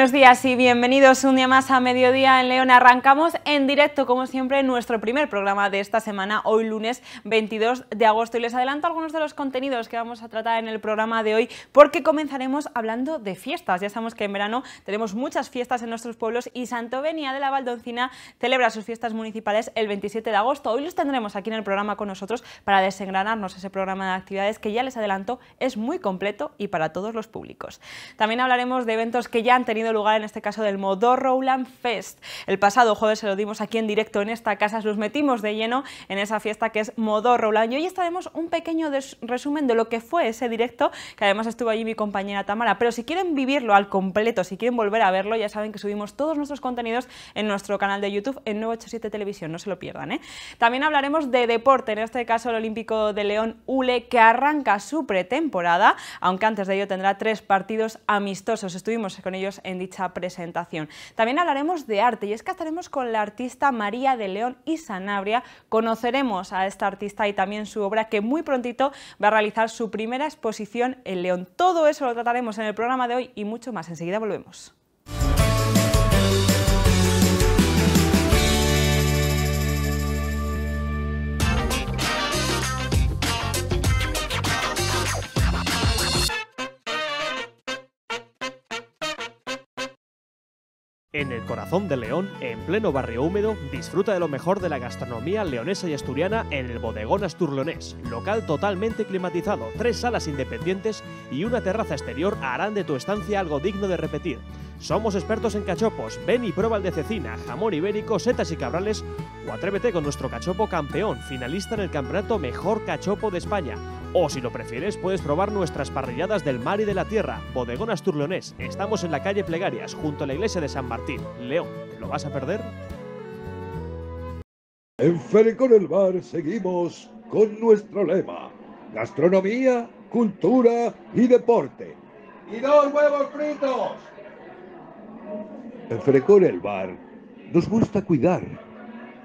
buenos días y bienvenidos un día más a Mediodía en León. Arrancamos en directo, como siempre, nuestro primer programa de esta semana, hoy lunes 22 de agosto. Y les adelanto algunos de los contenidos que vamos a tratar en el programa de hoy, porque comenzaremos hablando de fiestas. Ya sabemos que en verano tenemos muchas fiestas en nuestros pueblos y Santo Santovenia de la Valdoncina celebra sus fiestas municipales el 27 de agosto. Hoy los tendremos aquí en el programa con nosotros para desengranarnos ese programa de actividades que ya les adelanto es muy completo y para todos los públicos. También hablaremos de eventos que ya han tenido lugar en este caso del Roland Fest. El pasado jueves se lo dimos aquí en directo en esta casa, los metimos de lleno en esa fiesta que es Roland. y hoy estaremos un pequeño resumen de lo que fue ese directo, que además estuvo allí mi compañera Tamara, pero si quieren vivirlo al completo, si quieren volver a verlo, ya saben que subimos todos nuestros contenidos en nuestro canal de YouTube en 987 Televisión, no se lo pierdan. ¿eh? También hablaremos de deporte, en este caso el Olímpico de León ULE, que arranca su pretemporada, aunque antes de ello tendrá tres partidos amistosos, estuvimos con ellos en dicha presentación. También hablaremos de arte y es que estaremos con la artista María de León y Sanabria. Conoceremos a esta artista y también su obra que muy prontito va a realizar su primera exposición en León. Todo eso lo trataremos en el programa de hoy y mucho más. Enseguida volvemos. En el corazón de León, en pleno barrio húmedo, disfruta de lo mejor de la gastronomía leonesa y asturiana en el Bodegón Asturleonés, local totalmente climatizado, tres salas independientes y una terraza exterior harán de tu estancia algo digno de repetir. Somos expertos en cachopos. Ven y prueba el de cecina, jamón ibérico, setas y cabrales o atrévete con nuestro cachopo campeón, finalista en el campeonato Mejor Cachopo de España. O si lo prefieres, puedes probar nuestras parrilladas del mar y de la tierra. Bodegonas turleonés. Estamos en la calle Plegarias, junto a la iglesia de San Martín. León, ¿lo vas a perder? En Fere con el Bar seguimos con nuestro lema: gastronomía, cultura y deporte. ¡Y dos huevos fritos! En Frecor el Bar nos gusta cuidar.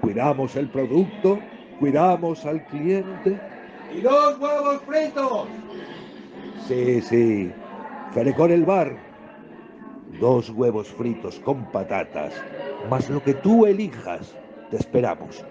Cuidamos el producto, cuidamos al cliente. ¡Y dos huevos fritos! Sí, sí. Frecor el Bar. Dos huevos fritos con patatas, más lo que tú elijas. Te esperamos.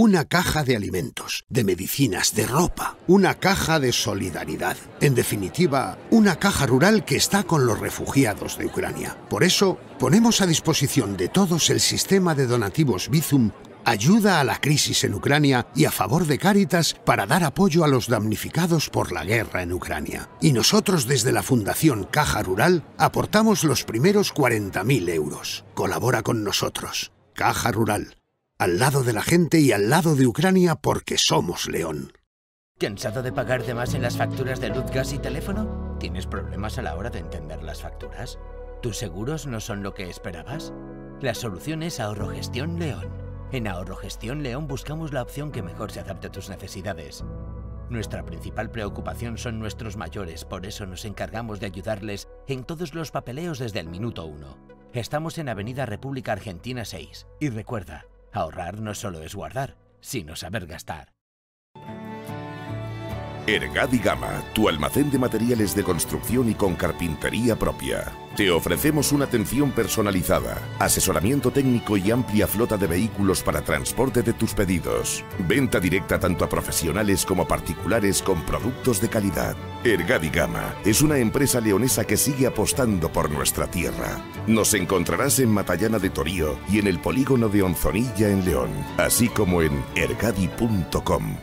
Una caja de alimentos, de medicinas, de ropa, una caja de solidaridad. En definitiva, una caja rural que está con los refugiados de Ucrania. Por eso, ponemos a disposición de todos el sistema de donativos Bizum ayuda a la crisis en Ucrania y a favor de Cáritas para dar apoyo a los damnificados por la guerra en Ucrania. Y nosotros desde la Fundación Caja Rural aportamos los primeros 40.000 euros. Colabora con nosotros. Caja Rural, al lado de la gente y al lado de Ucrania porque somos León. ¿Cansado de pagar de más en las facturas de luz, gas y teléfono? ¿Tienes problemas a la hora de entender las facturas? ¿Tus seguros no son lo que esperabas? La solución es Ahorro León. En Ahorro Gestión León buscamos la opción que mejor se adapte a tus necesidades. Nuestra principal preocupación son nuestros mayores, por eso nos encargamos de ayudarles en todos los papeleos desde el minuto 1. Estamos en Avenida República Argentina 6. Y recuerda, Ahorrar no solo es guardar, sino saber gastar. Ergadi Gama, tu almacén de materiales de construcción y con carpintería propia. Te ofrecemos una atención personalizada, asesoramiento técnico y amplia flota de vehículos para transporte de tus pedidos. Venta directa tanto a profesionales como a particulares con productos de calidad. Ergadi Gama es una empresa leonesa que sigue apostando por nuestra tierra. Nos encontrarás en Matallana de Torío y en el polígono de Onzonilla en León, así como en ergadi.com.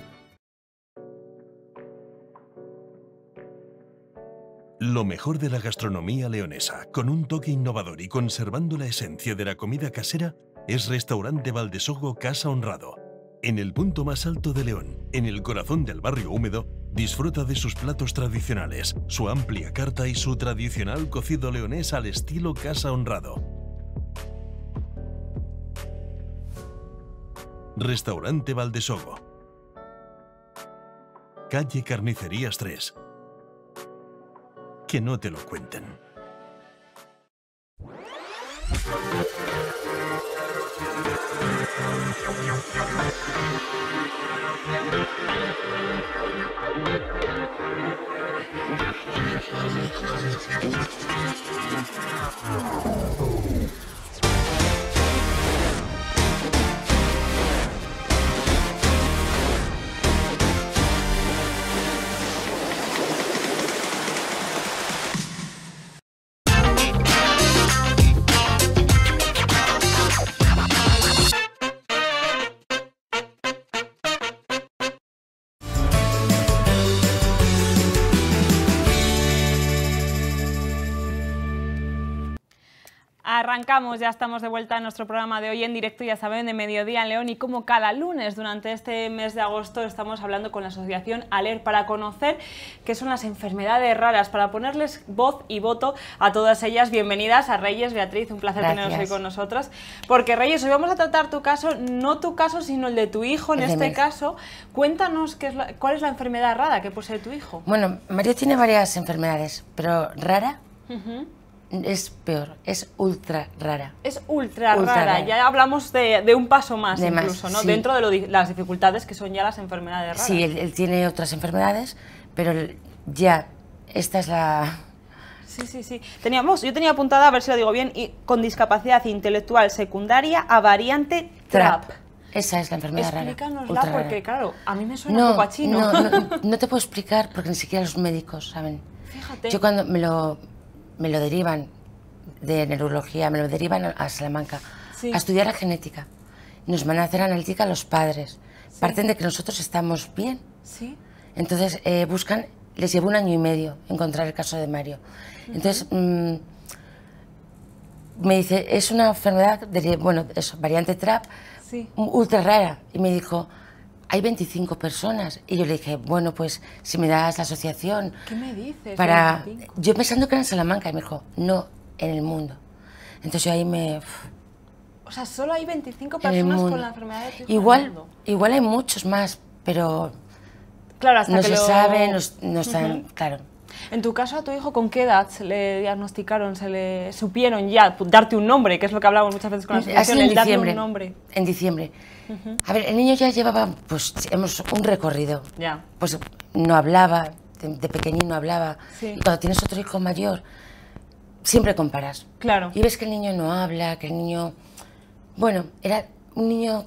Lo mejor de la gastronomía leonesa, con un toque innovador y conservando la esencia de la comida casera, es Restaurante Valdesogo Casa Honrado. En el punto más alto de León, en el corazón del barrio húmedo, disfruta de sus platos tradicionales, su amplia carta y su tradicional cocido leonés al estilo Casa Honrado. Restaurante Valdesogo. Calle Carnicerías 3, que no te lo cuenten. ya estamos de vuelta en nuestro programa de hoy en directo, ya saben, de Mediodía en León y como cada lunes durante este mes de agosto estamos hablando con la asociación ALER para conocer qué son las enfermedades raras, para ponerles voz y voto a todas ellas. Bienvenidas a Reyes, Beatriz, un placer teneros hoy con nosotros. Porque Reyes, hoy vamos a tratar tu caso, no tu caso, sino el de tu hijo en este caso. Cuéntanos qué cuál es la enfermedad rara que posee tu hijo. Bueno, María tiene varias enfermedades, pero rara es peor, es ultra rara. Es ultra, rara. ya hablamos de, un paso más incluso, ¿no? Dentro de las dificultades que son ya las enfermedades raras. Sí, él, tiene otras enfermedades, pero ya esta es la... Sí, sí, sí. Teníamos, yo tenía apuntada, a ver si lo digo bien, y con discapacidad intelectual secundaria a variante TRAP. Esa es la enfermedad rara. Explícanosla, porque claro, a mí me suena no, un poco a chino. no, no te puedo explicar porque ni siquiera los médicos saben. Fíjate. Yo cuando me lo me lo derivan de neurología, me lo derivan a Salamanca a estudiar la genética. Nos van a hacer analítica los padres. Parten de que nosotros estamos bien. Sí. Entonces eh, buscan, les llevo un año y medio encontrar el caso de Mario. Entonces mm, me dice, es una enfermedad, bueno, eso, variante TRAP, ultra rara. Y me dijo, hay 25 personas. Y yo le dije, bueno, pues si me das la asociación... ¿Qué me dices? Para... Yo pensando que era en Salamanca, y me dijo, no, en el mundo. Entonces yo ahí me... O sea, solo hay 25 personas con la enfermedad de igual, igual hay muchos más, pero... Claro, hasta no se sabe, no, están... Claro. En tu caso, a tu hijo, ¿con qué edad se le diagnosticaron, se le supieron ya darte un nombre, que es lo que hablamos muchas veces con las asociación, en diciembre. un nombre? En diciembre. A ver, el niño ya llevaba, pues, hemos un recorrido. Ya. Pues no hablaba, de, pequeño no hablaba. Sí. Y cuando tienes otro hijo mayor, siempre comparas. Claro. Y ves que el niño no habla, que el niño... Bueno, era un niño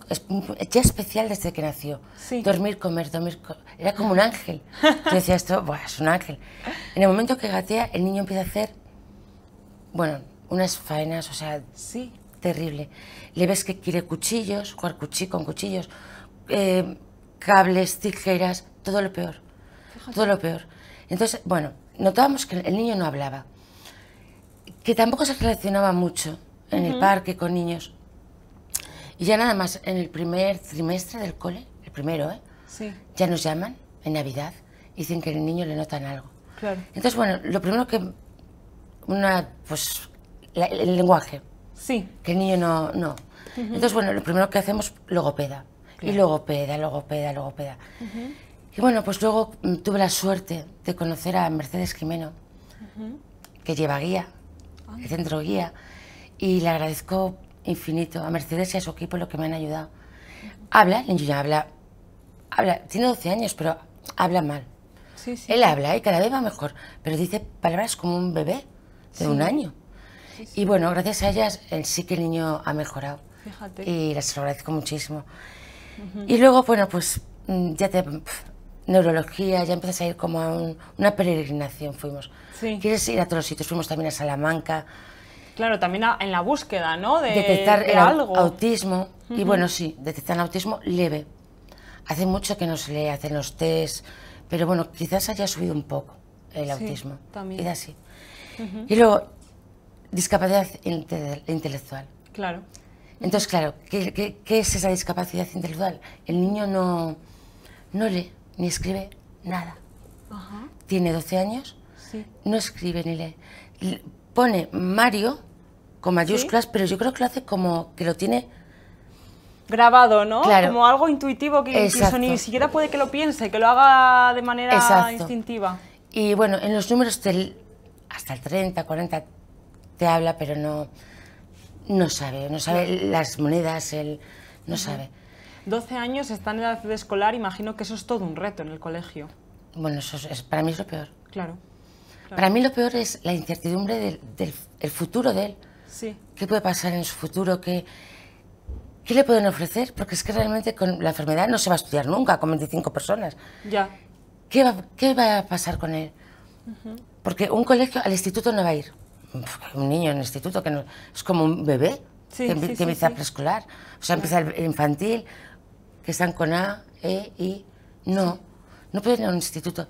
ya especial desde que nació. Dormir, comer, dormir, Era como un ángel. Yo decía esto, es un ángel. En el momento que gatea, el niño empieza a hacer, bueno, unas faenas, o sea, sí. terrible. Le ves que quiere cuchillos, jugar cuchillo con cuchillos, eh, cables, tijeras, todo lo peor. Todo lo peor. Entonces, bueno, notábamos que el niño no hablaba, que tampoco se relacionaba mucho en el parque con niños y ya nada más, en el primer trimestre del cole, el primero, ¿eh? Sí. Ya nos llaman en Navidad y dicen que el niño le notan algo. Claro. Entonces, bueno, lo primero que. Una, pues. el lenguaje. Sí. Que el niño no. no. Entonces, bueno, lo primero que hacemos, logopeda. Y logopeda, logopeda, logopeda. Y bueno, pues luego mm, tuve la suerte de conocer a Mercedes Jimeno, que lleva guía, ah. el centro guía. Y le agradezco infinito. A Mercedes y a su equipo lo que me han ayudado. Habla, niño habla, habla, tiene 12 años, pero habla mal. Él habla y cada vez va mejor, pero dice palabras como un bebé de un año. Y bueno, gracias a ellas el sí que el niño ha mejorado. Fíjate. Y las agradezco muchísimo. Y luego, bueno, pues mm, ya te... neurología, ya empiezas a ir como a una peregrinación, fuimos. Quieres ir a todos los sitios, fuimos también a Salamanca, Claro, también en la búsqueda, ¿no? De, detectar el autismo. Y bueno, sí, detectan autismo leve. Hace mucho que no se le hacen los test, pero bueno, quizás haya subido un poco el autismo. También. Y así. Y luego, discapacidad intelectual. Claro. Entonces, claro, ¿qué, es esa discapacidad intelectual? El niño no, no lee ni escribe nada. Tiene 12 años, no escribe ni lee. Pone Mario mayúsculas, pero yo creo que lo hace como que lo tiene grabado, ¿no? Como algo intuitivo que ni siquiera puede que lo piense, que lo haga de manera instintiva. Y bueno, en los números hasta el 30, 40 te habla, pero no, no sabe, no sabe las monedas, él no sabe. 12 años está en edad escolar, imagino que eso es todo un reto en el colegio. Bueno, eso es, para mí es lo peor. Claro. Para mí lo peor es la incertidumbre del, futuro de él. ¿Qué puede pasar en su futuro? ¿Qué, ¿Qué le pueden ofrecer? Porque es que realmente con la enfermedad no se va a estudiar nunca con 25 personas. Ya. ¿Qué va, qué va a pasar con él? Porque un colegio al instituto no va a ir. Un niño en el instituto que es como un bebé que, empieza preescolar. O sea, empieza el infantil, que están con A, E, I. No, no puede ir a un instituto.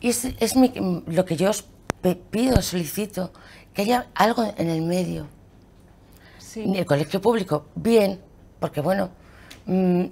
Y es, es lo que yo os pido, solicito, que haya algo en el medio. Sí. En el colegio público, bien, porque bueno, mm,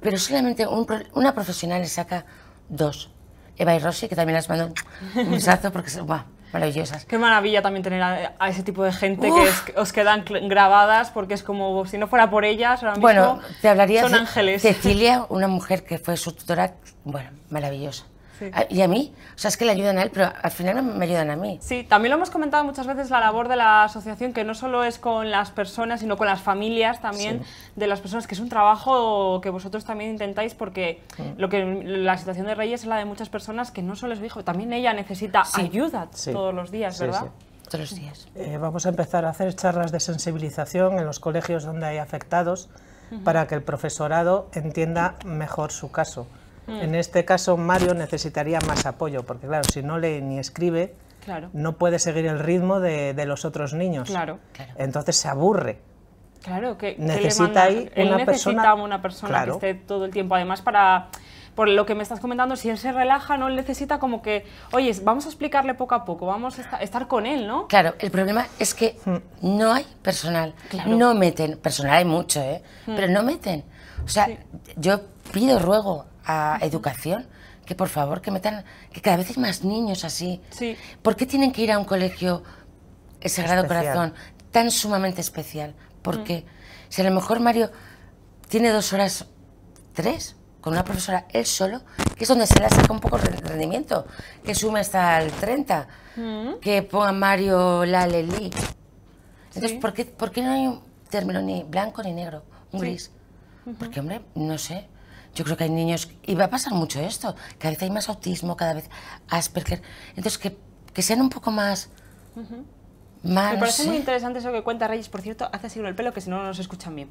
pero solamente una profesional le saca dos. Eva y Rossi, que también las mando un besazo porque son maravillosas. Qué maravilla también tener a, ese tipo de gente que os quedan grabadas porque es como si no fuera por ellas. Ahora bueno, te hablaría son ángeles. Cecilia, una mujer que fue su tutora, bueno, maravillosa. Ah, y a mí, o sea, es que le ayudan a él, pero al final me ayudan a mí. Sí, también lo hemos comentado muchas veces la labor de la asociación, que no solo es con las personas, sino con las familias también de las personas, que es un trabajo que vosotros también intentáis, porque lo que la situación de Reyes es la de muchas personas que no solo es viejo, también ella necesita ayuda todos los días, ¿verdad? Todos los días. Eh, vamos a empezar a hacer charlas de sensibilización en los colegios donde hay afectados para que el profesorado entienda mejor su caso Mm. En este caso, Mario necesitaría más apoyo, porque claro, si no lee ni escribe, no puede seguir el ritmo de, los otros niños. Claro. Entonces se aburre. Claro, que necesita ahí una persona. persona, una persona que esté todo el tiempo, además para por lo que me estás comentando, si él se relaja, no necesita como que, oye, vamos a explicarle poco a poco, vamos a estar con él, ¿no? Claro, el problema es que mm. no hay personal, no meten, personal hay mucho, ¿eh? Mm. Pero no meten. O sea, yo pido, ruego, a educación, que por favor, que metan, que cada vez hay más niños así. Sí. ¿Por qué tienen que ir a un colegio, el Sagrado Corazón, tan sumamente especial? Porque mm. si a lo mejor Mario tiene dos horas, tres, con una profesora él solo, que es donde se le saca un poco el rendimiento, que sume hasta el 30, mm. que ponga Mario la Leli. Entonces, ¿por, qué, no hay un término ni blanco ni negro, un gris? Porque, hombre, no sé. Yo creo que hay niños, y va a pasar mucho esto, cada vez hay más autismo, cada vez Asperger. Entonces, que, que sean un poco más... Me parece muy interesante eso que cuenta Reyes, por cierto, hace siglo el pelo, que si no, no nos escuchan bien.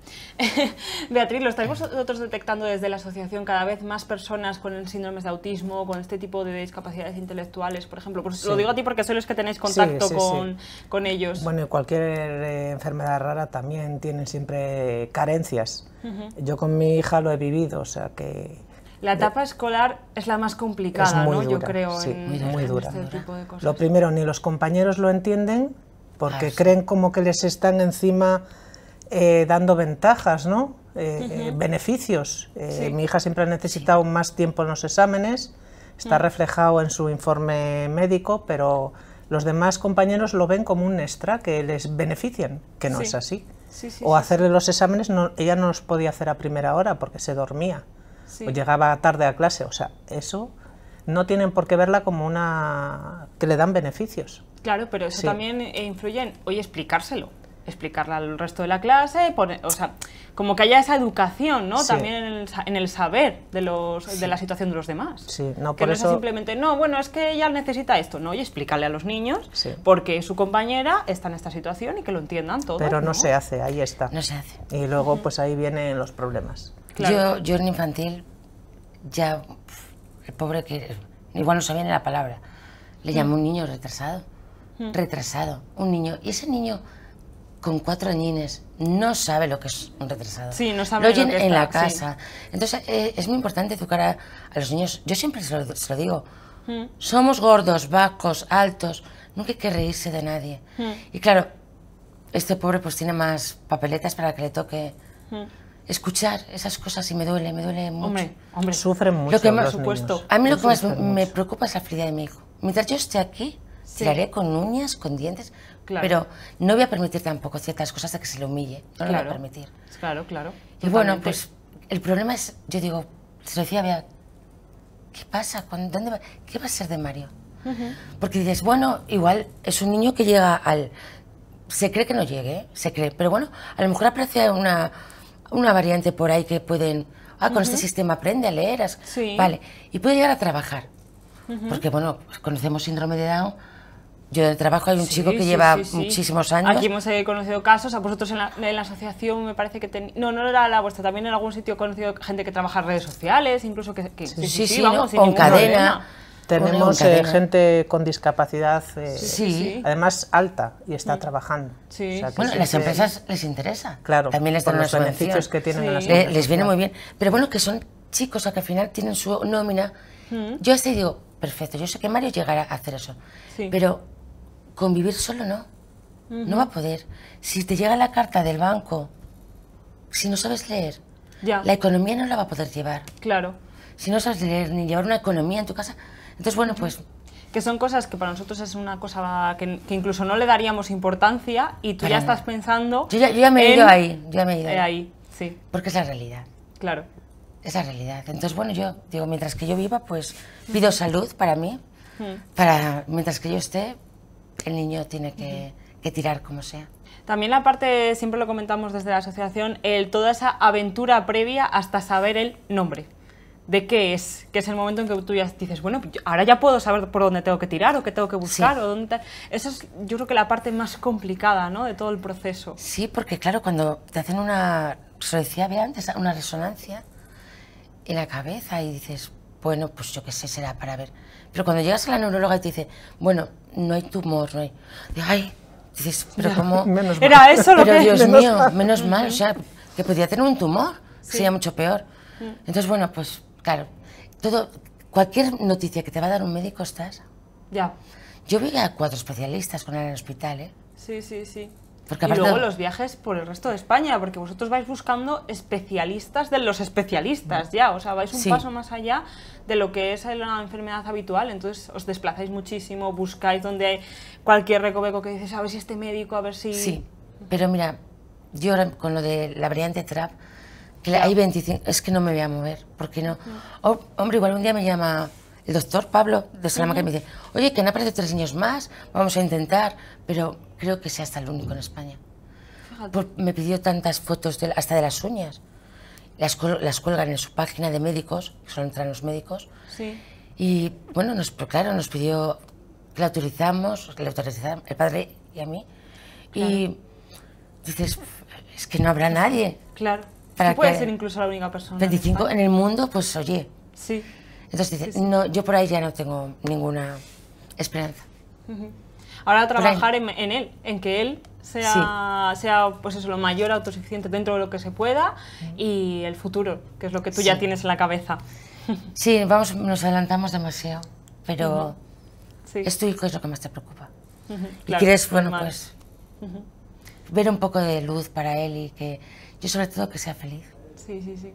Beatriz, lo estáis nosotros detectando desde la asociación cada vez más personas con síndromes de autismo, con este tipo de discapacidades intelectuales, por ejemplo. Lo digo a ti porque sois los que tenéis contacto con, con, ellos. Bueno, cualquier eh, enfermedad rara también tiene siempre carencias. Yo con mi hija lo he vivido, o sea que... La etapa escolar es la más complicada, ¿no? Yo creo. Sí, este muy dura. Lo primero, ni los compañeros lo entienden porque creen como que les están encima eh, dando ventajas, ¿no? Eh, eh, beneficios. Mi hija siempre ha necesitado más tiempo en los exámenes, está mm. reflejado en su informe médico, pero los demás compañeros lo ven como un extra que les benefician, que no es así. o hacerle los exámenes, ella no los podía hacer a primera hora porque se dormía o llegaba tarde a clase, o sea, eso no tienen por qué verla como una que le dan beneficios. Claro, pero eso también eh, influye en, oye, explicárselo explicarla al resto de la clase, poner, o sea, como que haya esa educación, ¿no? También en el, saber de los de la situación de los demás. Sí, no, que no eso... simplemente, no, bueno, es que ella necesita esto, ¿no? Y explicarle a los niños porque su compañera está en esta situación y que lo entiendan todo. Pero no, se hace, ahí está. No se hace. Y luego, pues ahí vienen los problemas. Yo, yo en infantil, ya, el pobre que, igual no sabía ni la palabra, le mm. llamó un niño retrasado retrasado, un niño. Y ese niño con cuatro añines no sabe lo que es un retrasado. Sí, sabe lo, oyen en la casa. Entonces eh, es muy importante educar a, los niños. Yo siempre se lo, digo. Somos gordos, vacos, altos. Nunca hay que reírse de nadie. Y claro, este pobre pues tiene más papeletas para que le toque. Escuchar esas cosas y me duele, me duele mucho. Hombre, hombre. sufren mucho. Lo que más, supuesto. A mí lo que más me preocupa es la felicidad de mi hijo. Mientras yo esté aquí, Tiraré con uñas, con dientes, pero no voy a permitir tampoco ciertas cosas hasta que se le humille. No lo voy a permitir. Claro, claro. Y bueno, pues el problema es, yo digo, se lo decía Bea, ¿qué pasa? ¿Dónde va? ¿Qué va a ser de Mario? Porque dices, bueno, igual es un niño que llega al... Se cree que no llegue, se cree, pero bueno, a lo mejor aparece una, una variante por ahí que pueden... Ah, con este sistema aprende a leer. Vale, y puede llegar a trabajar. Porque, bueno, pues, conocemos síndrome de Down yo de trabajo hay un chico que lleva muchísimos años. Aquí hemos eh, conocido casos, a vosotros en la, asociación me parece que... No, no era la vuestra, también en algún sitio he conocido gente que trabaja en redes sociales, incluso que... sí, sí, con cadena. Tenemos gente con discapacidad, eh, además alta, y está mm. trabajando. O sea, bueno, las empresas les interesa. Claro, también les los beneficios que tienen en las empresas. Les viene muy bien. Pero bueno, que son chicos que al final tienen su nómina. Mm. Yo así digo, perfecto, yo sé que Mario llegará a hacer eso. Pero convivir solo no. No va a poder. Si te llega la carta del banco, si no sabes leer, la economía no la va a poder llevar. Claro. Si no sabes leer ni llevar una economía en tu casa. Entonces, bueno, pues que son cosas que para nosotros es una cosa que, incluso no le daríamos importancia y tú ya estás pensando... Yo ya, me he ido ahí, yo ya me he ido eh, ahí. sí. Porque es la realidad. Claro. Es la realidad. Entonces, bueno, yo digo, mientras que yo viva, pues pido salud para mí, para mientras que yo esté, el niño tiene que, tirar como sea. También la parte, siempre lo comentamos desde la asociación, el, toda esa aventura previa hasta saber el nombre de qué es, que es el momento en que tú ya dices, bueno, ahora ya puedo saber por dónde tengo que tirar o qué tengo que buscar o dónde... ...eso es yo creo que la parte más complicada, ¿no?, de todo el proceso. Sí, porque claro, cuando te hacen una, se lo decía antes, una resonancia en la cabeza y dices, bueno, pues yo qué sé, será para ver. Pero cuando llegas a la neuróloga y te dice, bueno, no hay tumor, no hay... Ay, dices, pero como... Era eso lo pero, que... Dios mío, menos mal, o sea, que podía tener un tumor, sería mucho peor. Mm. Entonces, bueno, pues claro, todo, cualquier noticia que te va a dar un médico estás. Ya. Yo vi a cuatro especialistas con el hospital, ¿eh? Sí, sí, sí y luego los viajes por el resto de España, porque vosotros vais buscando especialistas de los especialistas ya, o sea, vais un paso más allá de lo que es la enfermedad habitual, entonces os desplazáis muchísimo, buscáis donde hay cualquier recoveco que dices, a ver si este médico, a ver si... Sí, pero mira, yo ahora con lo de la variante TRAP, que hay 25, es que no me voy a mover, porque no... hombre, igual un día me llama el doctor Pablo de Salamanca me dice, oye, que han aparecido tres años más, vamos a intentar, pero creo que sea hasta el único en España. me pidió tantas fotos, hasta de las uñas. Las, las, cuelgan en su página de médicos, solo entran los médicos. Sí. Y bueno, nos, pues claro, nos pidió, la autorizamos, la autorizamos, el padre y a mí. Y dices, es que no habrá nadie. Claro. Para puede ser incluso la única persona. 25 en el mundo, pues oye. Sí. Entonces dice, no, yo por ahí ya no tengo ninguna esperanza. Ahora trabajar en, él, en que él sea, pues eso, lo mayor autosuficiente dentro de lo que se pueda y el futuro, que es lo que tú ya tienes en la cabeza. Sí, vamos, nos adelantamos demasiado, pero esto es lo que más te preocupa. Y quieres, bueno, pues ver un poco de luz para él y que yo sobre todo que sea feliz. Sí, sí, sí.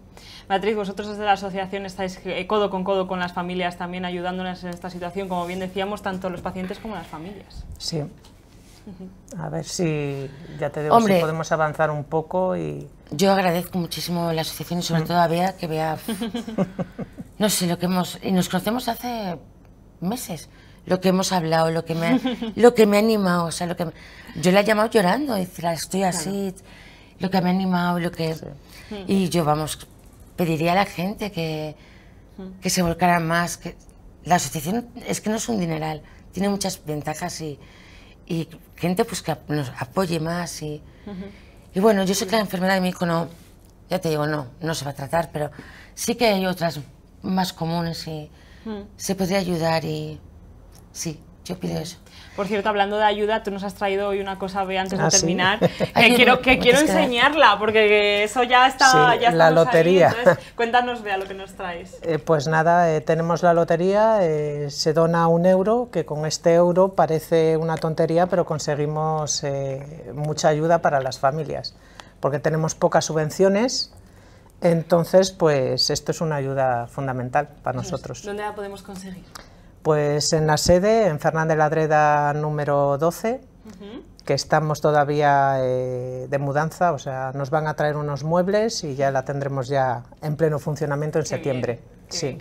Beatriz, vosotros desde la asociación estáis eh, codo con codo con las familias también ayudándonos en esta situación, como bien decíamos, tanto los pacientes como las familias. Sí. A ver si, ya te digo, si podemos avanzar un poco y... Yo agradezco muchísimo la asociación y sobre mm. todo a Bea, que vea. no sé, lo que hemos... Y nos conocemos hace meses lo que hemos hablado, lo que me ha, lo que me ha animado, o sea, lo que yo la he llamado llorando, y decir, estoy así, lo que me ha animado, lo que... Y yo, vamos, pediría a la gente mm. que, se volcara más. Que... La asociación es que no es un dineral, tiene muchas ventajas y, gente pues que nos apoye más. Y, bueno, yo sé que la mm. enfermedad de mi hijo no, ya te digo, no, no se va a tratar, pero sí que hay otras más comunes y mm. se podría ayudar y sí, yo pido eso. Por cierto, hablando de ayuda, tú nos has traído hoy una cosa, ve antes de ah, terminar, que quiero, que quiero enseñarla, porque eso ya está... la lotería. entonces, cuéntanos, vea lo que nos traes. Eh, pues nada, eh, tenemos la lotería, eh, se dona un euro, que con este euro parece una tontería, pero conseguimos mucha ayuda para las familias, porque tenemos pocas subvenciones, entonces, pues esto es una ayuda fundamental para nosotros. ¿Dónde la podemos conseguir? Pues en la sede, en Fernández Ladreda número 12, que estamos todavía eh, de mudanza, o sea, nos van a traer unos muebles y ya la tendremos ya en pleno funcionamiento en septiembre. sí.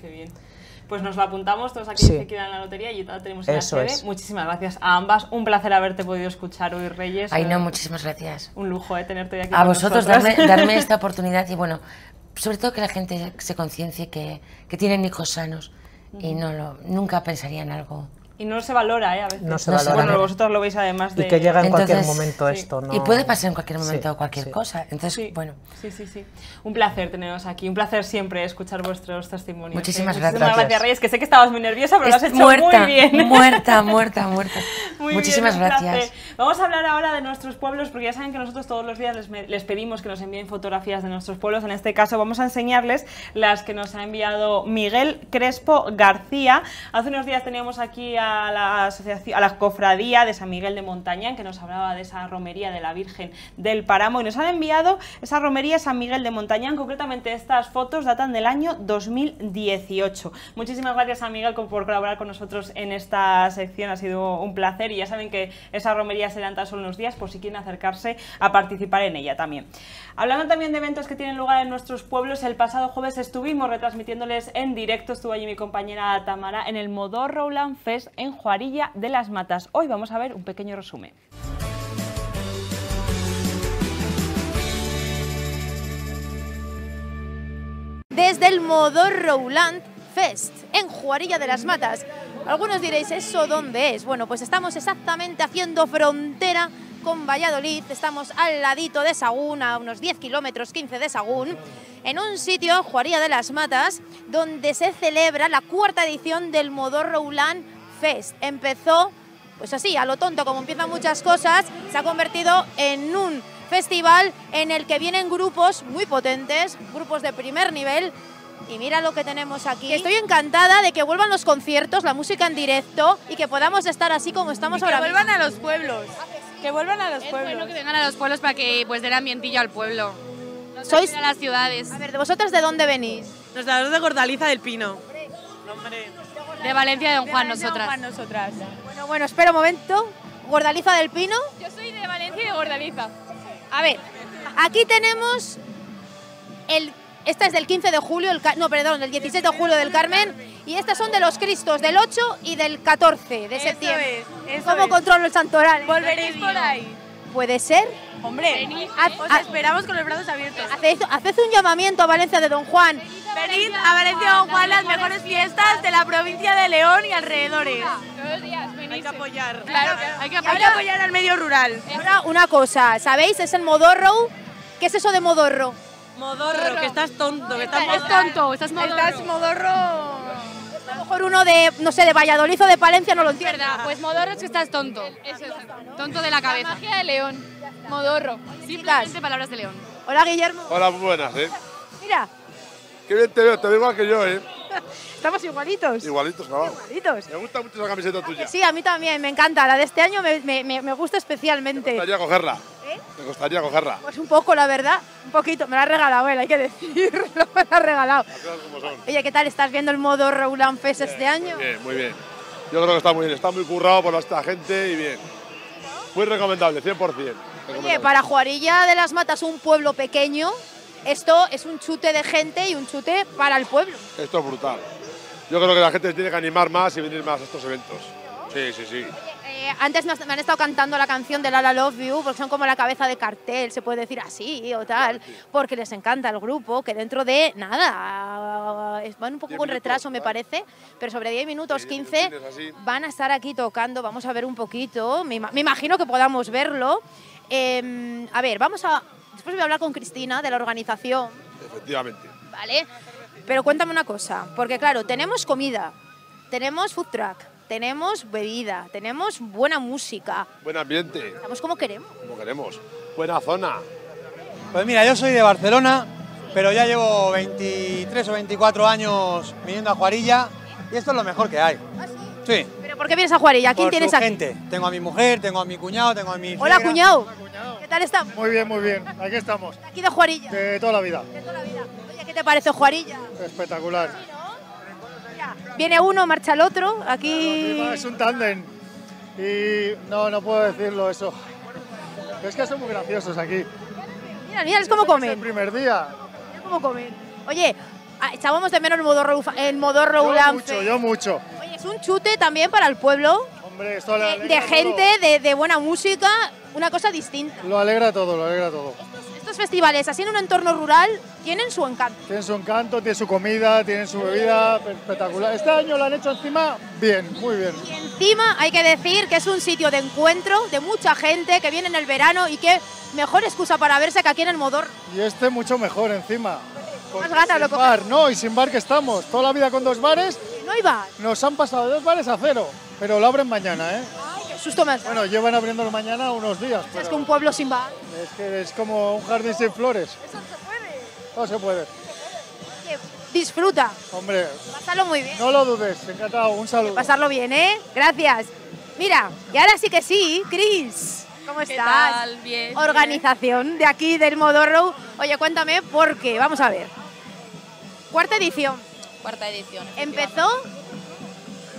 Pues nos la apuntamos todos aquellos sí. quedan la lotería y la tenemos en la sede. Muchísimas gracias a ambas. Un placer haberte podido escuchar hoy, Reyes. Ay, eh, no, muchísimas gracias. Un lujo eh, tenerte aquí. A vosotros darme, darme esta oportunidad y bueno, sobre todo que la gente se conciencie que, que tienen hijos sanos y no lo, nunca pensaría en algo y no se valora, ¿eh? A veces. No se valora. Bueno, vosotros lo veis además de... Y que llega en cualquier momento esto, ¿no? Y puede pasar en cualquier momento cualquier cosa. Entonces, bueno. Sí, sí, sí. Un placer teneros aquí. Un placer siempre escuchar vuestros testimonios. ¿eh? Muchísimas gracias. Muchísimas gracias, Reyes, que sé que estabas muy nerviosa, pero lo has hecho muerta, muy bien. Muerta, muerta, muerta. Muchísimas gracias. Vamos a hablar ahora de nuestros pueblos, porque ya saben que nosotros todos los días les, les pedimos que nos envíen fotografías de nuestros pueblos. En este caso vamos a enseñarles las que nos ha enviado Miguel Crespo García. Hace unos días teníamos aquí a a la asociación, a la cofradía de San Miguel de Montañán, que nos hablaba de esa romería de la Virgen del Páramo, y nos han enviado esa romería San Miguel de Montañán, concretamente estas fotos datan del año 2018. Muchísimas gracias a Miguel por colaborar con nosotros en esta sección, ha sido un placer, y ya saben que esa romería se levanta solo unos días, por si quieren acercarse a participar en ella también. Hablando también de eventos que tienen lugar en nuestros pueblos, el pasado jueves estuvimos retransmitiéndoles en directo, estuvo allí mi compañera Tamara, en el Modor Roland Fest en Juarilla de las Matas. Hoy vamos a ver un pequeño resumen. Desde el modo roland Fest, en Juarilla de las Matas. Algunos diréis, ¿eso dónde es? Bueno, pues estamos exactamente haciendo frontera con Valladolid, estamos al ladito de Sagún, a unos 10 kilómetros 15 de Sagún, en un sitio, Juarilla de las Matas, donde se celebra la cuarta edición del Modor Roulant... Fest. Empezó, pues así, a lo tonto, como empiezan muchas cosas, se ha convertido en un festival en el que vienen grupos muy potentes, grupos de primer nivel. Y mira lo que tenemos aquí. Estoy encantada de que vuelvan los conciertos, la música en directo y que podamos estar así como estamos ahora. Que vuelvan a los pueblos. Que vuelvan a los es pueblos. Bueno que vengan a los pueblos para que pues den ambientillo al pueblo. Sois las ciudades. A ver, ¿de vosotras de dónde venís? Nosotros de Gordaliza del Pino. Hombre. Hombre. De Valencia de Don Juan, nosotras. Bueno, bueno, espera un momento. Gordaliza del Pino. Yo soy de Valencia y de Gordaliza. A ver, aquí tenemos el esta es del 15 de julio, el, no, perdón, del 17 de julio del Carmen. Y estas son de los Cristos, del 8 y del 14 de septiembre. ¿Cómo controlo el santoral? Volveréis por ahí puede ser. Hombre, os ah, ah. esperamos con los brazos abiertos. Haced, un llamamiento a Valencia de Don Juan. Venid a Valencia de Don Juan las mejores fiestas de la provincia de León y alrededores. Todos días, venid. Hay que apoyar. Claro, hay que apoyar. al medio rural. Ahora una cosa, ¿sabéis? Es el modorro. ¿Qué es eso de modorro? Modorro, que estás tonto, que estás, tonto, estás modorro. Estás modorro mejor uno de, no sé, de Valladolid o de Palencia no lo entiende. Pues Modorro es que estás tonto. Eso es, tonto de la cabeza. La magia de León. Modorro. Simplemente palabras de León. Hola, Guillermo. Hola, buenas, ¿eh? Mira. Qué bien te veo, te veo igual que yo, ¿eh? Estamos igualitos. Igualitos, Igualitos. Me gusta mucho esa camiseta tuya. Sí, a mí también, me encanta. La de este año me, me, me gusta especialmente. Me gustaría cogerla. ¿Eh? Me gustaría cogerla. Pues un poco, la verdad. Un poquito. Me la ha regalado él, hay que decirlo. Me la ha regalado. Oye, ¿qué tal? ¿Estás viendo el modo Roland Fest este año? Muy bien, muy bien. Yo creo que está muy bien. Está muy currado por esta gente y bien. Muy recomendable, 100%. Oye, para Juarilla de las Matas, un pueblo pequeño, esto es un chute de gente y un chute para el pueblo. Esto es brutal. Yo creo que la gente tiene que animar más y venir más a estos eventos. Sí, sí, sí. Eh, antes me han estado cantando la canción de La Love You porque son como la cabeza de cartel, se puede decir así o tal, porque les encanta el grupo, que dentro de nada, van un poco con retraso me parece, pero sobre 10 minutos, 15, van a estar aquí tocando, vamos a ver un poquito, me, imagino que podamos verlo. Em, a ver, vamos a voy a hablar con Cristina de la organización. Efectivamente. Vale. Pero cuéntame una cosa, porque claro, tenemos comida, tenemos food truck, tenemos bebida, tenemos buena música. Buen ambiente. Estamos como queremos. Como queremos. Buena zona. Pues mira, yo soy de Barcelona, pero ya llevo 23 o 24 años viniendo a Juarilla y esto es lo mejor que hay. ¿Ah, Sí. ¿Pero por qué vienes a Juarilla? quién tienes gente. Tengo a mi mujer, tengo a mi cuñado, tengo a mi Hola, cuñado. ¿Qué tal estamos? Muy bien, muy bien. Aquí estamos. aquí de Juarilla? De toda la vida. De toda la vida. Oye, ¿qué te parece Juarilla? Espectacular. viene uno, marcha el otro. Aquí... es un tándem. Y no, no puedo decirlo eso. Es que son muy graciosos aquí. Mira, mira, es como comen. Es el primer día. Mira cómo comen. Oye, ah, echábamos de menos el modo, el modo yo mucho, yo mucho. Es un chute también para el pueblo. de, gente, de, buena música, una cosa distinta. Lo alegra todo, lo alegra todo. Estos, festivales, así en un entorno rural, tienen su encanto. Tienen su encanto, tienen su comida, tienen su bebida, espectacular. Este año lo han hecho encima bien, muy bien. Y encima hay que decir que es un sitio de encuentro de mucha gente que viene en el verano y que mejor excusa para verse que aquí en el Modor. Y este mucho mejor encima. Pues, más gana, sin bar, no, y sin bar que estamos. Toda la vida con dos bares no Nos han pasado dos bares a cero, pero lo abren mañana, ¿eh? susto más. Bueno, llevan abriéndolo mañana unos días. es que un pueblo sin bar. Es que es como un jardín sin flores. Eso se puede. No se puede. Disfruta. Hombre. Pásalo muy bien. No lo dudes, encantado. Un saludo. Pasarlo bien, ¿eh? Gracias. Mira, y ahora sí que sí, Chris. ¿Cómo estás? Bien. Organización de aquí del Modorro. Oye, cuéntame por qué. Vamos a ver. Cuarta edición cuarta edición. Empezó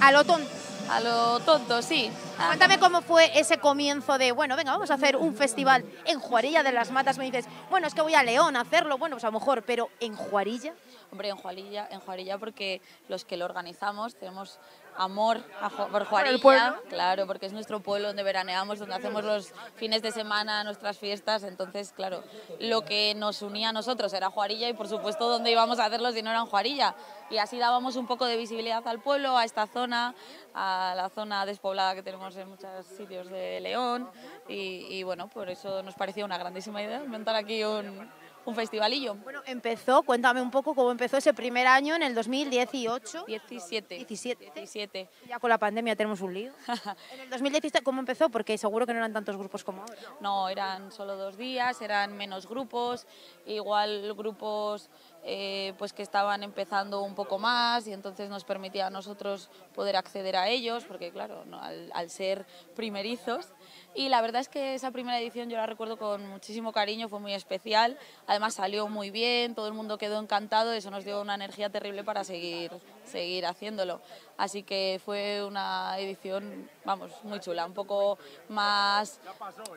a lo tonto. A lo tonto, sí. Cuéntame cómo fue ese comienzo de, bueno, venga, vamos a hacer un festival en Juarilla de las Matas. Me dices, bueno, es que voy a León a hacerlo, bueno, pues a lo mejor, pero en Juarilla. Hombre, en Juarilla, en Juarilla porque los que lo organizamos tenemos amor a por Juarilla. claro, porque es nuestro pueblo donde veraneamos, donde hacemos los fines de semana, nuestras fiestas. Entonces, claro, lo que nos unía a nosotros era Juarilla y, por supuesto, donde íbamos a hacerlo si no era en Juarilla y así dábamos un poco de visibilidad al pueblo, a esta zona, a la zona despoblada que tenemos en muchos sitios de León y, bueno, por eso nos parecía una grandísima idea inventar aquí un, festivalillo. Bueno, empezó, cuéntame un poco cómo empezó ese primer año en el 2018. 17. 17. 17. Ya con la pandemia tenemos un lío. en el 2017, ¿cómo empezó? Porque seguro que no eran tantos grupos como ahora. No, eran solo dos días, eran menos grupos, igual grupos eh, pues que estaban empezando un poco más y entonces nos permitía a nosotros poder acceder a ellos, porque claro, al, ser primerizos. Y la verdad es que esa primera edición yo la recuerdo con muchísimo cariño, fue muy especial, además salió muy bien, todo el mundo quedó encantado, eso nos dio una energía terrible para seguir, seguir haciéndolo. Así que fue una edición, vamos, muy chula, un poco más,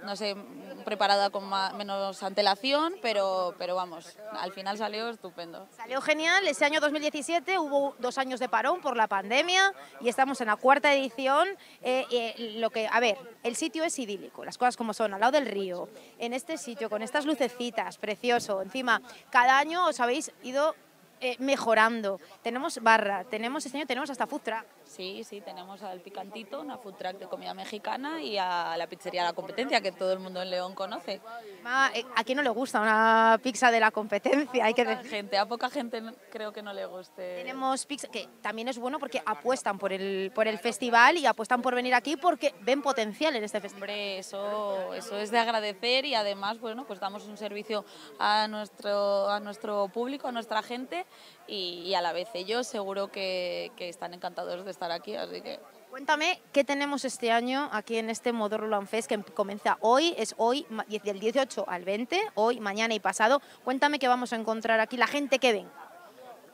no sé, preparada con menos antelación, pero, pero vamos, al final salió estupendo. Salió genial, ese año 2017 hubo dos años de parón por la pandemia y estamos en la cuarta edición. Eh, lo que, a ver, el sitio es idílico, las cosas como son, al lado del río, en este sitio, con estas lucecitas, precioso. Encima, cada año os habéis ido eh, mejorando. Tenemos barra, tenemos este tenemos hasta futra Sí, sí, tenemos al Picantito, una food truck de comida mexicana y a la pizzería La Competencia, que todo el mundo en León conoce. Eh, ¿A quién no le gusta una pizza de La Competencia? Hay que decir. gente, a poca gente creo que no le guste. Tenemos pizza, que también es bueno porque apuestan por el, por el festival y apuestan por venir aquí porque ven potencial en este festival. Hombre, eso, eso es de agradecer y además, bueno, pues damos un servicio a nuestro, a nuestro público, a nuestra gente y, a la vez ellos seguro que, están encantados de estar aquí, así que... Cuéntame, ¿qué tenemos este año aquí en este Modern Roland Fest que comienza hoy? Es hoy, del 18 al 20, hoy, mañana y pasado. Cuéntame qué vamos a encontrar aquí, la gente que venga.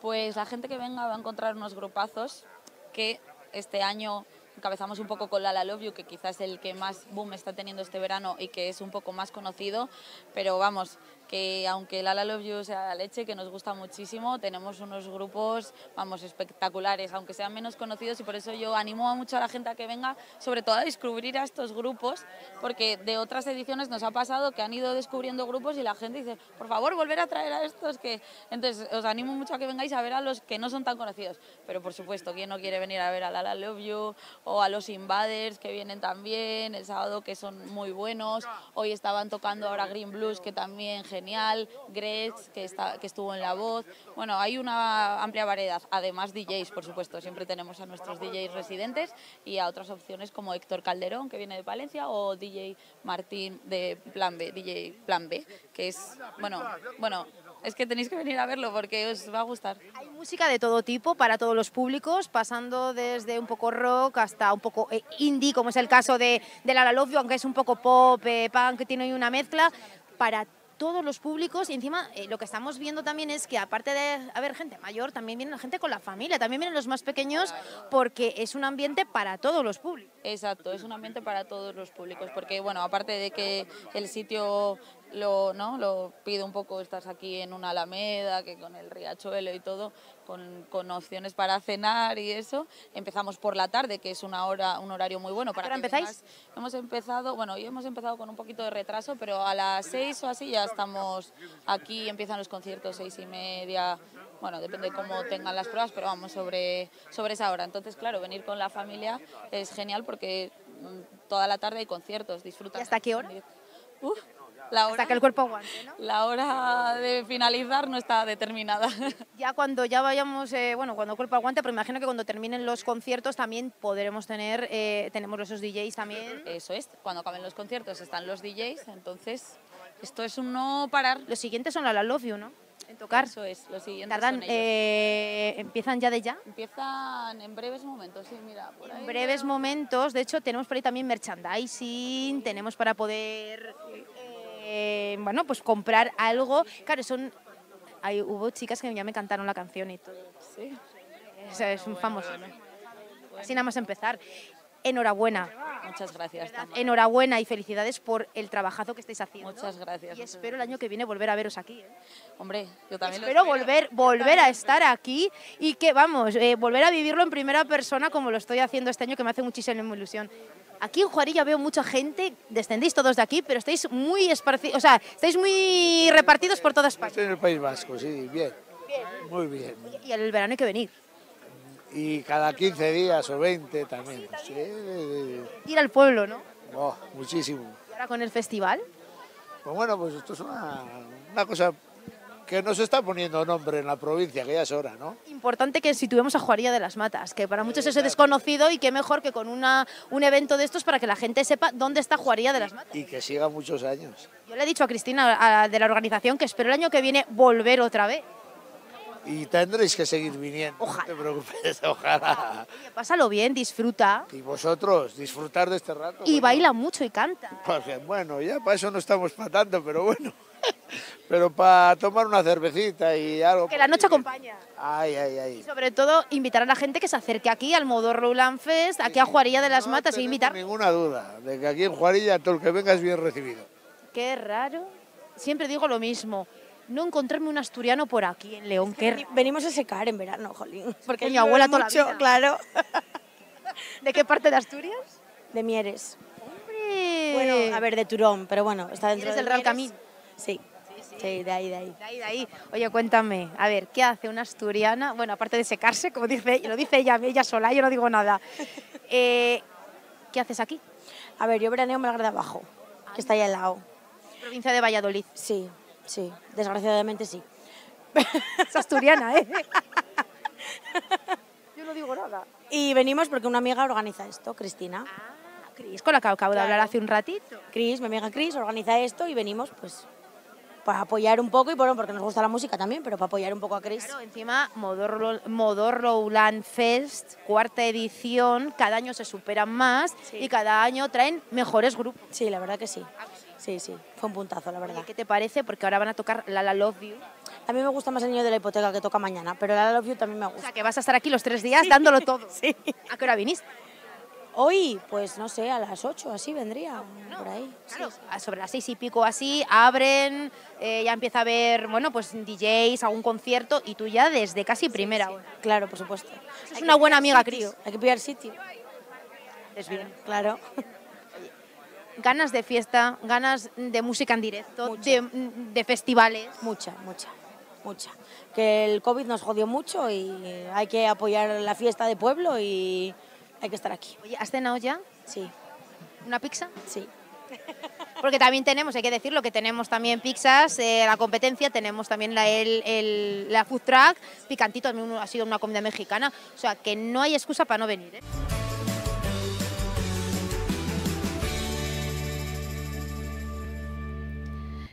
Pues la gente que venga va a encontrar unos grupazos que este año encabezamos un poco con La La Love You, que quizás es el que más boom está teniendo este verano y que es un poco más conocido, pero vamos, que aunque el Ala Love You sea la leche, que nos gusta muchísimo, tenemos unos grupos, vamos, espectaculares, aunque sean menos conocidos y por eso yo animo a mucho a la gente a que venga, sobre todo a descubrir a estos grupos, porque de otras ediciones nos ha pasado que han ido descubriendo grupos y la gente dice, por favor, volver a traer a estos que... Entonces, os animo mucho a que vengáis a ver a los que no son tan conocidos, pero por supuesto, ¿quién no quiere venir a ver a Lala Love You o a los Invaders que vienen también el sábado, que son muy buenos, hoy estaban tocando ahora Green Blues, que también genial, Gretsch, que, está, que estuvo en La Voz. Bueno, hay una amplia variedad, además DJs, por supuesto, siempre tenemos a nuestros DJs residentes y a otras opciones como Héctor Calderón, que viene de Valencia, o DJ Martín de Plan B, DJ Plan B, que es, bueno, bueno, es que tenéis que venir a verlo porque os va a gustar. Hay música de todo tipo para todos los públicos, pasando desde un poco rock hasta un poco eh, indie, como es el caso de, de La Love aunque es un poco pop, eh, punk, tiene una mezcla para todos los públicos y encima eh, lo que estamos viendo también es que aparte de haber gente mayor, también viene la gente con la familia, también vienen los más pequeños porque es un ambiente para todos los públicos. Exacto, es un ambiente para todos los públicos porque bueno, aparte de que el sitio lo, ¿no? lo pido un poco, estás aquí en una alameda, que con el riachuelo y todo, con, con opciones para cenar y eso. Empezamos por la tarde, que es una hora, un horario muy bueno. para que empezáis? Hemos empezado, bueno, hoy hemos empezado con un poquito de retraso, pero a las seis o así ya estamos aquí, empiezan los conciertos, seis y media, bueno, depende de cómo tengan las pruebas, pero vamos, sobre, sobre esa hora. Entonces, claro, venir con la familia es genial porque mm, toda la tarde hay conciertos, disfrutan. hasta qué hora? La hora, hasta que el cuerpo aguante, ¿no? La hora de finalizar no está determinada. Ya cuando ya vayamos, eh, bueno, cuando el cuerpo aguante, pero imagino que cuando terminen los conciertos también podremos tener, eh, tenemos esos DJs también. Eso es, cuando acaben los conciertos están los DJs, entonces esto es un no parar. Los siguientes son la La Love You, ¿no? En tocar. Eso es, los siguientes eh, ¿Empiezan ya de ya? Empiezan en breves momentos, sí, mira. Por ahí en breves momentos, de hecho tenemos por ahí también merchandising, tenemos para poder eh, bueno, pues comprar algo. Claro, son, hay, hubo chicas que ya me cantaron la canción y todo. Sí. Es, un famoso. sin Así nada más empezar. Enhorabuena. Muchas gracias. Enhorabuena y felicidades por el trabajazo que estáis haciendo. Muchas gracias. Y espero el año que viene volver a veros aquí. ¿eh? Hombre, yo también. Espero, lo espero. volver, volver a estar aquí y que, vamos, eh, volver a vivirlo en primera persona como lo estoy haciendo este año, que me hace muchísimo ilusión. Aquí en Juarilla veo mucha gente, descendéis todos de aquí, pero estáis muy esparcidos, o sea, estáis muy repartidos por todas partes. Estoy en el País Vasco, sí, bien. Muy bien. Y el verano hay que venir. Y cada 15 días o 20 también. Ir al pueblo, ¿no? Oh, muchísimo. ¿Y ahora con el festival? Pues bueno, pues esto es una cosa que no se está poniendo nombre en la provincia, que ya es hora, ¿no? Importante que situemos a Juaría de las Matas, que para muchos es desconocido y qué mejor que con una, un evento de estos para que la gente sepa dónde está Juaría de las Matas. Y que siga muchos años. Yo le he dicho a Cristina de la organización que espero el año que viene volver otra vez. Y tendréis que seguir viniendo, ojalá. no te preocupes, ojalá. pásalo bien, disfruta. Y vosotros, disfrutar de este rato. Y baila mucho y canta. Pues bueno, ya para eso no estamos patando, pero bueno. Pero para tomar una cervecita y algo... Que la noche acompaña. Ay, ay, ay. sobre todo, invitar a la gente que se acerque aquí al Modo Roland Fest, aquí a Juarilla de las Matas, y invitar... ninguna duda de que aquí en Juarilla todo el que venga es bien recibido. Qué raro. Siempre digo lo mismo no encontrarme un asturiano por aquí en León. que venimos a secar en verano, jolín. Porque mi abuela toda mucho, la claro. ¿De qué parte de Asturias? De Mieres. ¡Hombre! Bueno, a ver, de Turón, pero bueno, está dentro del de Real Camino. Sí. Sí, de ahí, de ahí. De ahí, de ahí. Oye, cuéntame, a ver, ¿qué hace una asturiana? Bueno, aparte de secarse, como dice, lo dice ella, ella sola, yo no digo nada. Eh, ¿Qué haces aquí? A ver, yo veraneo en Melgar de Abajo, que está ahí al lado. Provincia de Valladolid. Sí, sí, desgraciadamente sí. es asturiana, ¿eh? yo no digo nada. Y venimos porque una amiga organiza esto, Cristina. Ah, Cris, con la que acabo de hablar hace un ratito. Cris, mi amiga Cris, organiza esto y venimos, pues, para apoyar un poco y bueno, porque nos gusta la música también, pero para apoyar un poco a Chris. Claro, encima Modor Modor Fest, cuarta edición, cada año se superan más y cada año traen mejores grupos. Sí, la verdad que sí. Ah, pues sí, sí, fue un puntazo, la verdad. ¿Qué te parece? Porque ahora van a tocar La La Love You. A mí me gusta más el niño de la hipoteca que toca mañana, pero La La Love You también me gusta. O sea, que vas a estar aquí los tres días dándolo todo. sí. ¿A qué hora viniste? Hoy, pues no sé, a las 8 así vendría, por ahí. Claro, sobre las 6 y pico así abren, eh, ya empieza a haber, bueno, pues DJs, algún concierto y tú ya desde casi primera hora. Claro, por supuesto. es una buena amiga, creo. Hay que pillar sitio. Es bien. Claro. Ganas de fiesta, ganas de música en directo, de, de festivales. Mucha, mucha, mucha. Que el COVID nos jodió mucho y hay que apoyar la fiesta de pueblo y hay que estar aquí. Oye, ¿has cenado ya? Sí. ¿Una pizza? Sí. Porque también tenemos, hay que decirlo, que tenemos también pizzas, eh, la competencia, tenemos también la, food truck, picantito, también ha sido una comida mexicana, o sea que no hay excusa para no venir. ¿eh?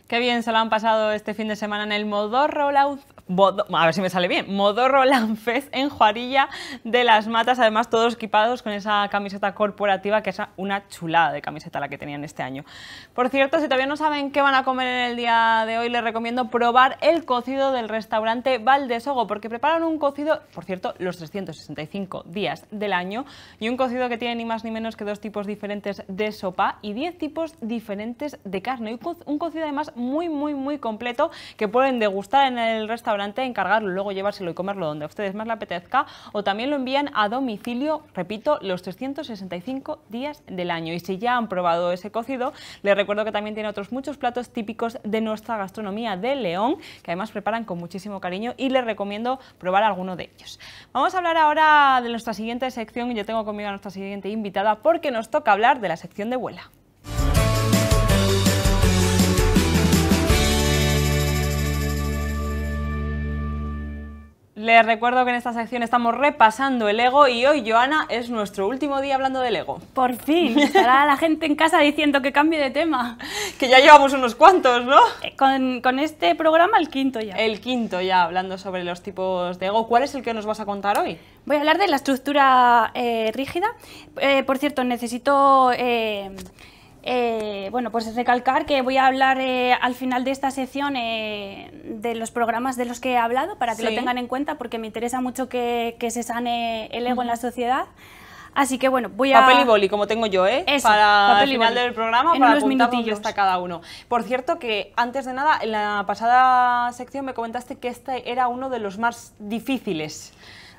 Qué bien se lo han pasado este fin de semana en el Modorro a ver si me sale bien, Modorro Lanfez en Juarilla de las Matas, además todos equipados con esa camiseta corporativa que es una chulada de camiseta la que tenían este año. Por cierto, si todavía no saben qué van a comer en el día de hoy, les recomiendo probar el cocido del restaurante Valdesogo, porque preparan un cocido, por cierto, los 365 días del año, y un cocido que tiene ni más ni menos que dos tipos diferentes de sopa y 10 tipos diferentes de carne. Y un cocido además muy, muy, muy completo que pueden degustar en el restaurante encargarlo, luego llevárselo y comerlo donde a ustedes más le apetezca, o también lo envían a domicilio, repito, los 365 días del año. Y si ya han probado ese cocido, les recuerdo que también tiene otros muchos platos típicos de nuestra gastronomía de León, que además preparan con muchísimo cariño y les recomiendo probar alguno de ellos. Vamos a hablar ahora de nuestra siguiente sección y yo tengo conmigo a nuestra siguiente invitada porque nos toca hablar de la sección de vuela. Les recuerdo que en esta sección estamos repasando el ego y hoy, Joana, es nuestro último día hablando del ego. Por fin, estará la gente en casa diciendo que cambie de tema. Que ya llevamos unos cuantos, ¿no? Eh, con, este programa el quinto ya. El quinto ya, hablando sobre los tipos de ego. ¿Cuál es el que nos vas a contar hoy? Voy a hablar de la estructura eh, rígida. Eh, por cierto, necesito... Eh, bueno, pues recalcar que voy a hablar eh, al final de esta sección eh, de los programas de los que he hablado para que lo tengan en cuenta porque me interesa mucho que, se sane el ego en la sociedad. Así que bueno, voy a... Papel y boli, como tengo yo, ¿eh? para el final del programa, para apuntar dónde está cada uno. Por cierto, que antes de nada, en la pasada sección me comentaste que este era uno de los más difíciles.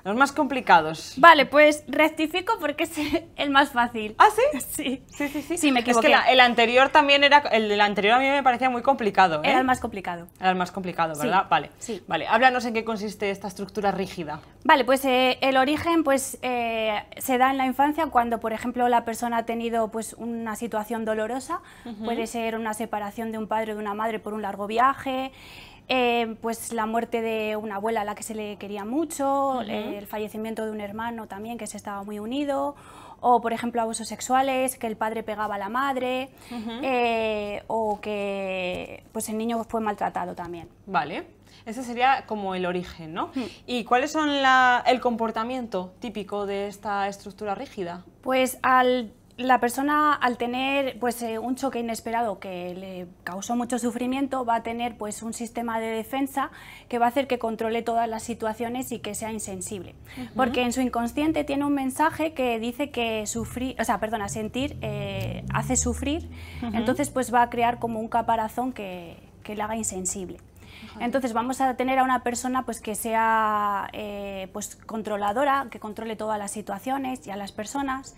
Los más complicados. Vale, pues rectifico porque es el más fácil. ¿Ah, sí? Sí. Sí, sí, sí. me equivoqué. Es que el anterior también era... El, del anterior a mí me parecía muy complicado, ¿eh? Era el más complicado. Era el más complicado, ¿verdad? vale. Sí. Vale, háblanos en qué consiste esta estructura rígida. Vale, pues eh, el origen pues eh, se da en la infancia cuando, por ejemplo, la persona ha tenido pues una situación dolorosa. Puede ser una separación de un padre o de una madre por un largo viaje, Em, pues la muerte de una abuela a la que se le quería mucho, eh, el fallecimiento de un hermano también que se estaba muy unido, o por ejemplo abusos sexuales, que el padre pegaba a la madre, eh, o que pues el niño fue maltratado también. Vale, ese sería como el origen, ¿no? Hmm. ¿Y cuáles son el comportamiento típico de esta estructura rígida? Pues al la persona al tener pues, eh, un choque inesperado que le causó mucho sufrimiento va a tener pues, un sistema de defensa que va a hacer que controle todas las situaciones y que sea insensible. Porque en su inconsciente tiene un mensaje que dice que sufrir, o sea, perdona, sentir eh, hace sufrir, entonces pues, va a crear como un caparazón que le haga insensible. Entonces vamos a tener a una persona pues, que sea eh, pues, controladora, que controle todas las situaciones y a las personas.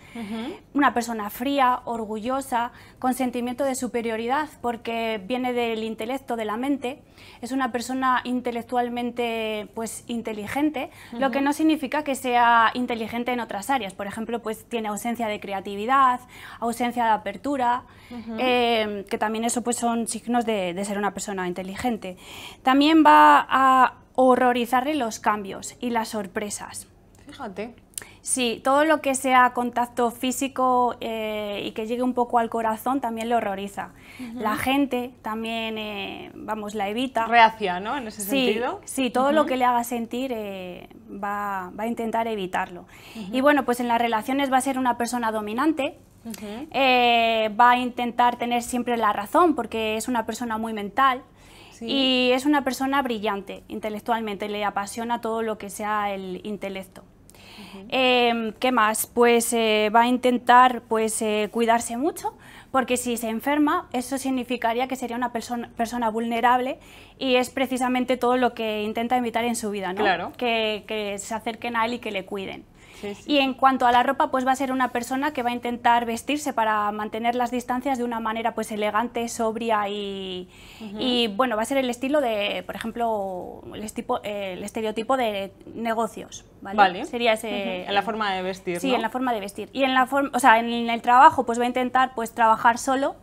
Una persona fría, orgullosa, con sentimiento de superioridad porque viene del intelecto, de la mente. Es una persona intelectualmente pues, inteligente, lo que no significa que sea inteligente en otras áreas. Por ejemplo, pues, tiene ausencia de creatividad, ausencia de apertura, eh, que también eso pues, son signos de ser una persona inteligente. También va a horrorizarle los cambios y las sorpresas. Fíjate. Sí, todo lo que sea contacto físico eh, y que llegue un poco al corazón también le horroriza. La gente también, eh, vamos, la evita. Reacia, ¿no? En ese sentido. Sí, todo lo que le haga sentir eh, va, a intentar evitarlo. Y bueno, pues en las relaciones va a ser una persona dominante, va a intentar tener siempre la razón porque es una persona muy mental. Y es una persona brillante intelectualmente, le apasiona todo lo que sea el intelecto. Em, ¿Qué más? Pues eh, va a intentar pues, eh, cuidarse mucho, porque si se enferma, eso significaría que sería una persona, vulnerable y es precisamente todo lo que intenta evitar en su vida, que se acerquen a él y que le cuiden. Y en cuanto a la ropa, pues va a ser una persona que va a intentar vestirse para mantener las distancias de una manera pues elegante, sobria y, bueno, va a ser el estilo de, por ejemplo, el, estilo el estereotipo de negocios, ¿vale? Sería ese... En la forma de vestir, Sí, en la forma de vestir. Y en la forma, o sea, en el trabajo pues va a intentar pues trabajar solo,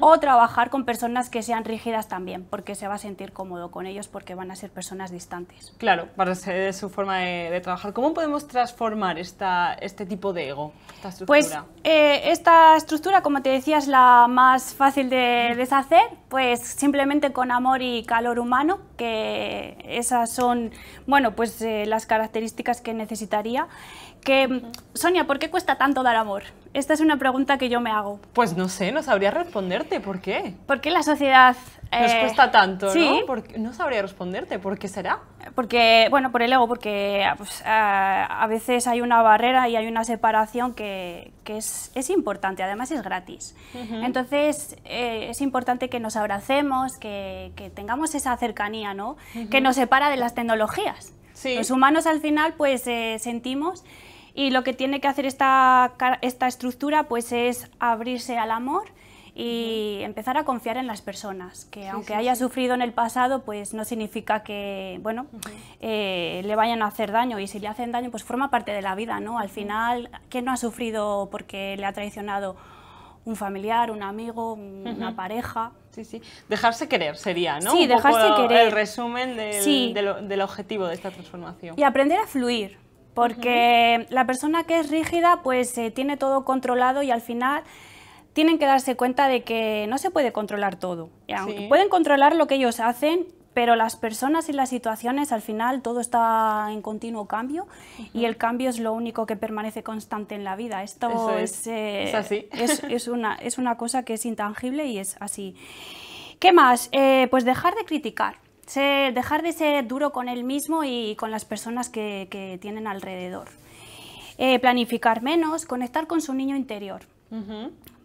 o trabajar con personas que sean rígidas también, porque se va a sentir cómodo con ellos porque van a ser personas distantes. Claro, para ser su forma de, trabajar. ¿Cómo podemos transformar esta, este tipo de ego, esta pues, estructura? Pues esta estructura, como te decía, es la más fácil de deshacer, pues simplemente con amor y calor humano, que esas son, bueno, pues eh, las características que necesitaría que, Sonia, ¿por qué cuesta tanto dar amor? Esta es una pregunta que yo me hago. Pues no sé, no sabría responderte, ¿por qué? ¿Por qué la sociedad... Eh, nos cuesta tanto, ¿no? no sabría responderte, ¿por qué será? Porque, bueno, por el ego, porque pues, a, veces hay una barrera y hay una separación que, es, importante, además es gratis. Entonces eh, es importante que nos abracemos, que, tengamos esa cercanía, ¿no? Que nos separa de las tecnologías. Los humanos al final pues eh, sentimos y lo que tiene que hacer esta, esta estructura pues es abrirse al amor y empezar a confiar en las personas, que aunque haya sufrido en el pasado, pues no significa que, bueno, eh, le vayan a hacer daño y si le hacen daño, pues forma parte de la vida, ¿no? Al final, ¿quién no ha sufrido porque le ha traicionado un familiar, un amigo, una pareja? Sí, sí. Dejarse querer sería, ¿no? Sí, dejarse querer. El resumen del objetivo de esta transformación. Y aprender a fluir porque la persona que es rígida pues eh, tiene todo controlado y al final tienen que darse cuenta de que no se puede controlar todo. Pueden controlar lo que ellos hacen, pero las personas y las situaciones al final todo está en continuo cambio y el cambio es lo único que permanece constante en la vida. Esto eh, es, una, cosa que es intangible y es así. ¿Qué más? Eh, pues dejar de criticar dejar de ser duro con él mismo y con las personas que, tienen alrededor. Eh, planificar menos, conectar con su niño interior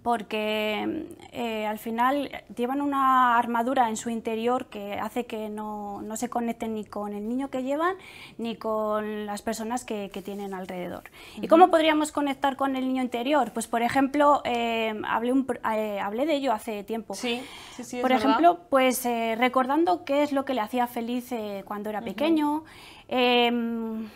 porque eh, al final llevan una armadura en su interior que hace que no, se conecten ni con el niño que llevan ni con las personas que, tienen alrededor. ¿Y cómo podríamos conectar con el niño interior? Pues por ejemplo, eh, hablé, eh, hablé, de ello hace tiempo. Sí, sí, sí Por ejemplo, pues recordando qué es lo que le hacía feliz cuando era pequeño em,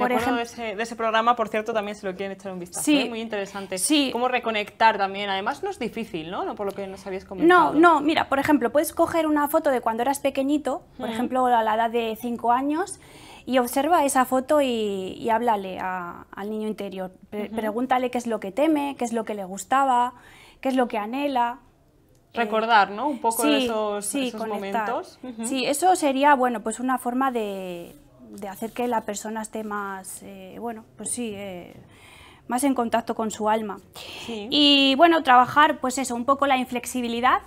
por ejemplo, de ese, programa, por cierto, también se lo quieren echar un vistazo. Sí, ¿eh? muy interesante. Sí. Cómo reconectar también. Además, no es difícil, ¿no? ¿no? Por lo que no habías comentado. No, no. Mira, por ejemplo, puedes coger una foto de cuando eras pequeñito, por ejemplo, a la edad de 5 años, y observa esa foto y, háblale al niño interior. Pregúntale qué es lo que teme, qué es lo que le gustaba, qué es lo que anhela eh, recordar, ¿no? Un poco de esos, momentos. Sí, eso sería, bueno, pues una forma de, de hacer que la persona esté más, eh, bueno, pues sí, eh, más en contacto con su alma. Y bueno, trabajar pues eso, un poco la inflexibilidad,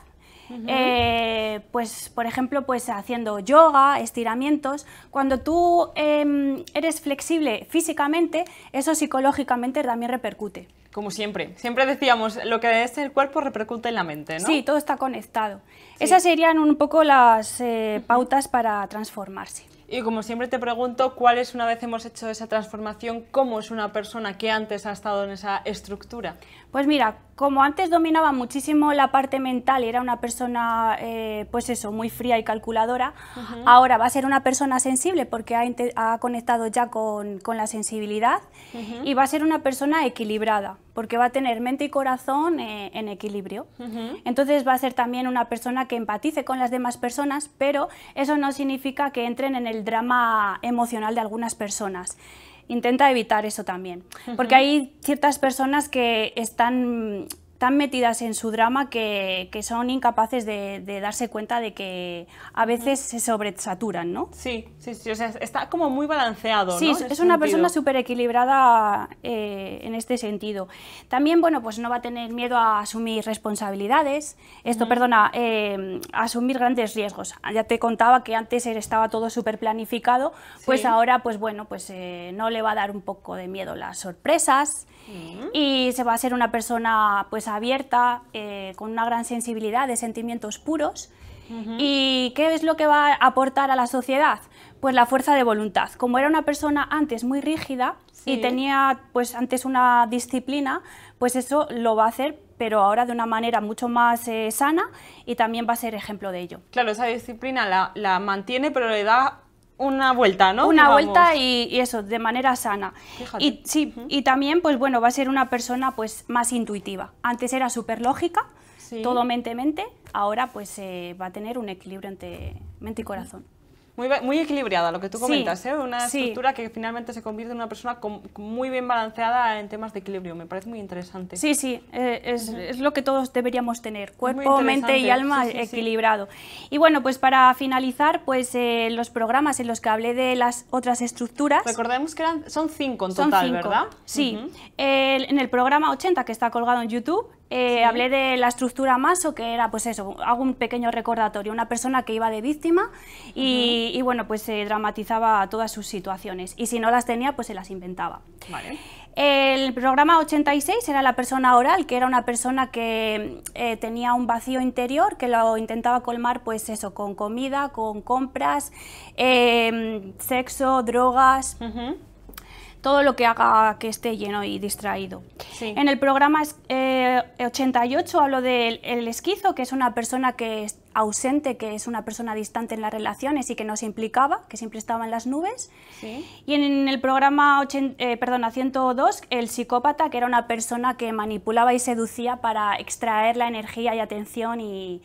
eh, pues, por ejemplo, pues haciendo yoga, estiramientos. Cuando tú em, eres flexible físicamente, eso psicológicamente también repercute. Como siempre, siempre decíamos, lo que es el cuerpo repercute en la mente, ¿no? Sí, todo está conectado. Esas serían un poco las pautas para transformarse. Y como siempre te pregunto, ¿cuál es una vez hemos hecho esa transformación? ¿Cómo es una persona que antes ha estado en esa estructura? Pues mira, como antes dominaba muchísimo la parte mental y era una persona, eh, pues eso, muy fría y calculadora, ahora va a ser una persona sensible porque ha, conectado ya con, la sensibilidad y va a ser una persona equilibrada porque va a tener mente y corazón eh, en equilibrio. Entonces va a ser también una persona que empatice con las demás personas, pero eso no significa que entren en el drama emocional de algunas personas intenta evitar eso también. Porque hay ciertas personas que están tan metidas en su drama que, que son incapaces de, darse cuenta de que a veces se sobresaturan, ¿no? Sí, sí, sí, o sea, está como muy balanceado. Sí, es, una persona súper equilibrada eh, en este sentido. También, bueno, pues no va a tener miedo a asumir responsabilidades, esto, perdona, eh, asumir grandes riesgos. Ya te contaba que antes estaba todo súper planificado, pues ahora, pues bueno, pues eh, no le va a dar un poco de miedo las sorpresas. Y se va a ser una persona pues abierta, eh, con una gran sensibilidad de sentimientos puros. ¿Y qué es lo que va a aportar a la sociedad? Pues la fuerza de voluntad. Como era una persona antes muy rígida y tenía pues antes una disciplina, pues eso lo va a hacer pero ahora de una manera mucho más eh, sana y también va a ser ejemplo de ello. Claro, esa disciplina la, la mantiene, pero le da una vuelta, ¿no? Una vuelta y, eso, de manera sana. Y, sí, y también, pues bueno, va a ser una persona pues más intuitiva. Antes era súper lógica, todo mente-mente, ahora pues eh, va a tener un equilibrio entre mente y corazón. Muy, muy equilibrada lo que tú comentas, ¿eh? una estructura que finalmente se convierte en una persona muy bien balanceada en temas de equilibrio, me parece muy interesante. Sí, sí, eh, es, lo que todos deberíamos tener, cuerpo, mente y alma equilibrado. Y bueno, pues para finalizar, pues eh, los programas en los que hablé de las otras estructuras... Recordemos que son cinco en total, ¿verdad? Sí, en el programa 80 que está colgado en YouTube eh, hablé de la estructura maso, que era pues eso, hago un pequeño recordatorio, una persona que iba de víctima y, bueno, pues se dramatizaba todas sus situaciones y si no las tenía, pues se las inventaba. El programa 86 era la persona oral, que era una persona que eh, tenía un vacío interior, que lo intentaba colmar pues eso, con comida, con compras, em, sexo, drogas todo lo que haga que esté lleno y distraído. En el programa 88 eh, hablo del esquizo, que es una persona que es ausente, que es una persona distante en las relaciones y que no se implicaba, que siempre estaba en las nubes. Y en el programa 102, eh, el psicópata, que era una persona que manipulaba y seducía para extraer la energía y atención y,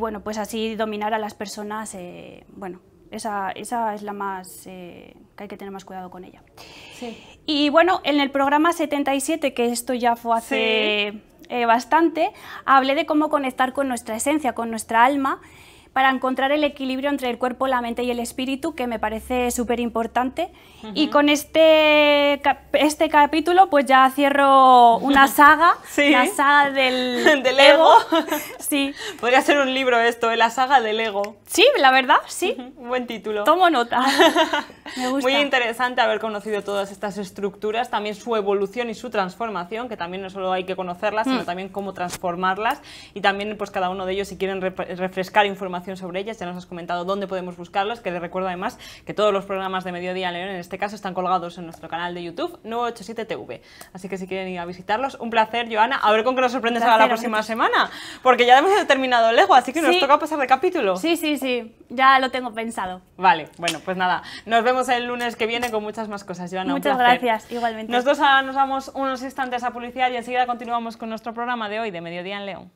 bueno, pues así dominar a las personas, eh, bueno, esa, esa es la más eh, que hay que tener más cuidado con ella. Y bueno, en el programa 77, que esto ya fue hace eh, bastante, hablé de cómo conectar con nuestra esencia, con nuestra alma para encontrar el equilibrio entre el cuerpo, la mente y el espíritu, que me parece súper importante. Y con este, este capítulo, pues ya cierro una saga, la saga del, ego. sí. Podría ser un libro esto, ¿eh? la saga del ego. Sí, la verdad, sí. Buen título. Tomo nota. Muy interesante haber conocido todas estas estructuras, también su evolución y su transformación, que también no solo hay que conocerlas, sino mm. también cómo transformarlas. Y también, pues cada uno de ellos, si quieren refrescar información, sobre ellas, ya nos has comentado dónde podemos buscarlas, que les recuerdo además que todos los programas de Mediodía en León en este caso están colgados en nuestro canal de YouTube 987TV. Así que si quieren ir a visitarlos, un placer, Joana. A ver con qué nos sorprendes ahora la próxima semana, porque ya hemos terminado lejos así que nos toca pasar de capítulo. Sí, sí, sí, ya lo tengo pensado. Vale, bueno, pues nada, nos vemos el lunes que viene con muchas más cosas, Joana. Muchas gracias, igualmente. Nosotros nos vamos unos instantes a publicidad y enseguida continuamos con nuestro programa de hoy de Mediodía en León.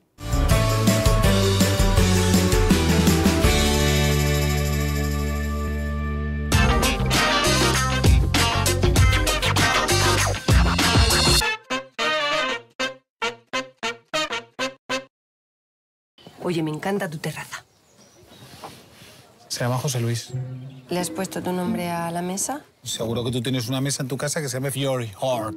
Oye, me encanta tu terraza. Se llama José Luis. ¿Le has puesto tu nombre a la mesa? Seguro que tú tienes una mesa en tu casa que se llama Fiori. Hard.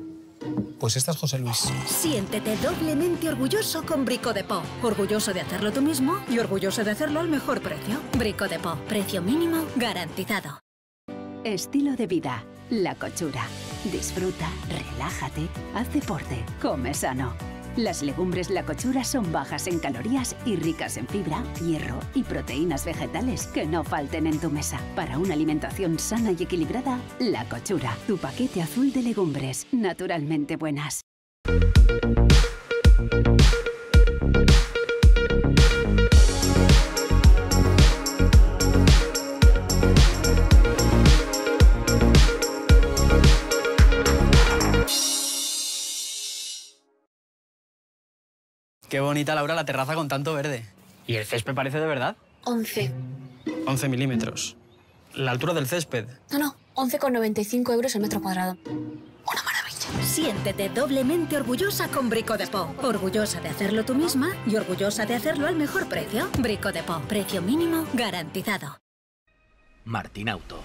Pues esta es José Luis. Siéntete doblemente orgulloso con Brico de Po. Orgulloso de hacerlo tú mismo y orgulloso de hacerlo al mejor precio. Brico de Po. Precio mínimo garantizado. Estilo de vida. La cochura. Disfruta, relájate, haz deporte, come sano. Las legumbres la cochura son bajas en calorías y ricas en fibra, hierro y proteínas vegetales que no falten en tu mesa. Para una alimentación sana y equilibrada, la cochura, tu paquete azul de legumbres, naturalmente buenas. Qué bonita, Laura, la terraza con tanto verde. ¿Y el césped parece de verdad? 11. 11 milímetros. La altura del césped. No, no, 11,95 euros el metro cuadrado. Una maravilla. Siéntete doblemente orgullosa con Brico de Po. Orgullosa de hacerlo tú misma y orgullosa de hacerlo al mejor precio. Brico de Po. precio mínimo garantizado. Martín Auto.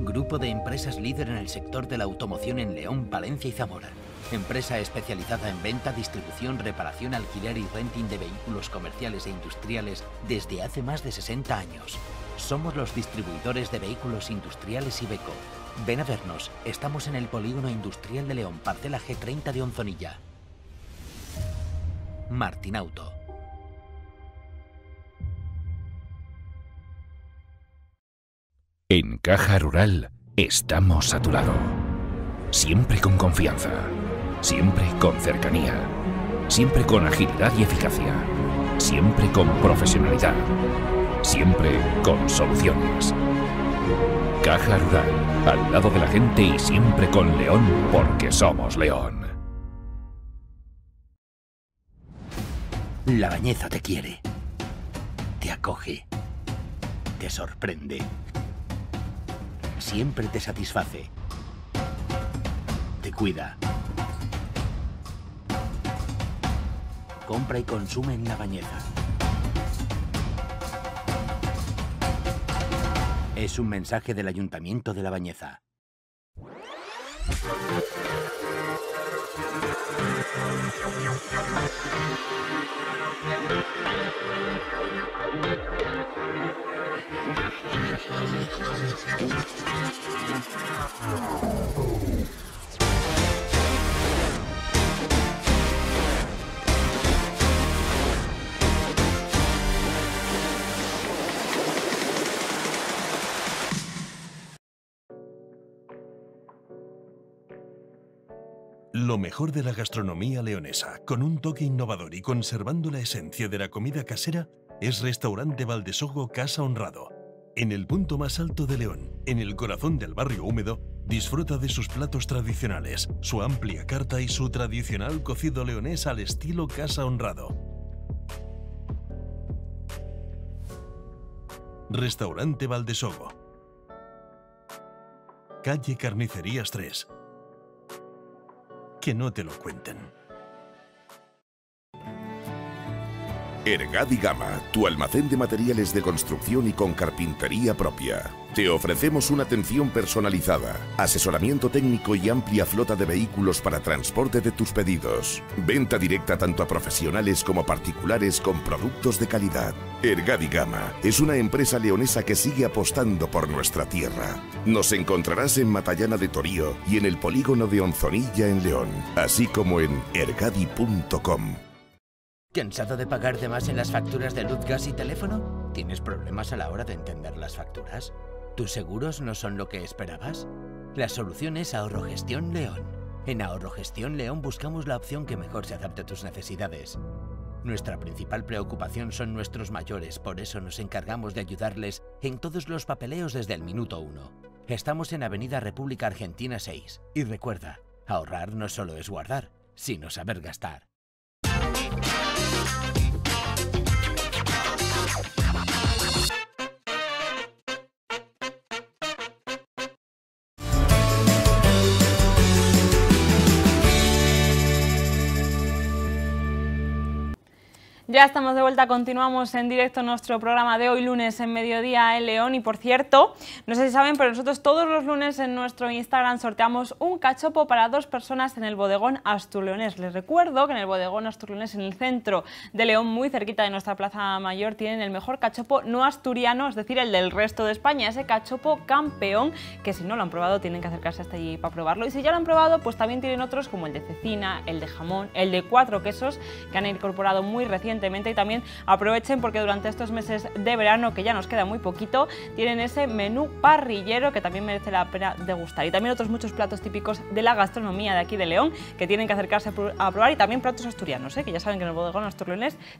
Grupo de empresas líder en el sector de la automoción en León, Valencia y Zamora empresa especializada en venta, distribución, reparación, alquiler y renting de vehículos comerciales e industriales desde hace más de 60 años. Somos los distribuidores de vehículos industriales Ibeco. Ven a vernos, estamos en el Polígono Industrial de León, parcela G30 de Onzonilla. Martinauto. Auto. En Caja Rural estamos a Siempre con confianza Siempre con cercanía. Siempre con agilidad y eficacia. Siempre con profesionalidad. Siempre con soluciones. Caja Rural, al lado de la gente y siempre con León porque somos León. La Bañeza te quiere. Te acoge. Te sorprende. Siempre te satisface. Te cuida compra y consume en la Bañeza. Es un mensaje del Ayuntamiento de la Bañeza. Lo mejor de la gastronomía leonesa, con un toque innovador y conservando la esencia de la comida casera, es Restaurante Valdesogo Casa Honrado. En el punto más alto de León, en el corazón del barrio húmedo, disfruta de sus platos tradicionales, su amplia carta y su tradicional cocido leonés al estilo Casa Honrado. Restaurante Valdesogo. Calle Carnicerías 3, que no te lo cuenten. Ergadi Gama, tu almacén de materiales de construcción y con carpintería propia. Te ofrecemos una atención personalizada, asesoramiento técnico y amplia flota de vehículos para transporte de tus pedidos. Venta directa tanto a profesionales como particulares con productos de calidad. Ergadi Gama es una empresa leonesa que sigue apostando por nuestra tierra. Nos encontrarás en Matallana de Torío y en el polígono de Onzonilla en León, así como en ergadi.com. ¿Cansado de pagar de más en las facturas de luz, gas y teléfono? ¿Tienes problemas a la hora de entender las facturas? ¿Tus seguros no son lo que esperabas? La solución es Ahorro León. En Ahorro León buscamos la opción que mejor se adapte a tus necesidades. Nuestra principal preocupación son nuestros mayores, por eso nos encargamos de ayudarles en todos los papeleos desde el minuto 1. Estamos en Avenida República Argentina 6 y recuerda, ahorrar no solo es guardar, sino saber gastar. Ya estamos de vuelta, continuamos en directo nuestro programa de hoy lunes en mediodía en León y por cierto, no sé si saben, pero nosotros todos los lunes en nuestro Instagram sorteamos un cachopo para dos personas en el bodegón Asturleones. Les recuerdo que en el bodegón Asturleones en el centro de León, muy cerquita de nuestra Plaza Mayor, tienen el mejor cachopo no asturiano, es decir, el del resto de España, ese cachopo campeón que si no lo han probado tienen que acercarse hasta allí para probarlo y si ya lo han probado pues también tienen otros como el de cecina, el de jamón, el de cuatro quesos que han incorporado muy recientemente y también aprovechen porque durante estos meses de verano, que ya nos queda muy poquito, tienen ese menú parrillero que también merece la pena degustar. Y también otros muchos platos típicos de la gastronomía de aquí de León que tienen que acercarse a probar y también platos asturianos, ¿eh? que ya saben que en el bodegón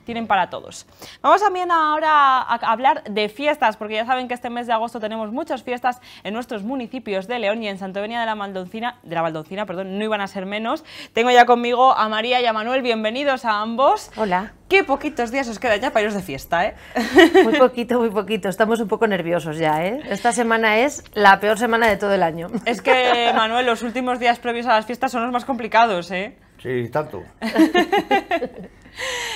tienen para todos. Vamos también ahora a hablar de fiestas, porque ya saben que este mes de agosto tenemos muchas fiestas en nuestros municipios de León y en Santovenia de la Maldoncina de la Valdoncina, perdón, no iban a ser menos. Tengo ya conmigo a María y a Manuel, bienvenidos a ambos. Hola. Qué poquitos días os quedan ya para iros de fiesta, ¿eh? Muy poquito, muy poquito. Estamos un poco nerviosos ya, ¿eh? Esta semana es la peor semana de todo el año. Es que, Manuel, los últimos días previos a las fiestas son los más complicados, ¿eh? Sí, tanto.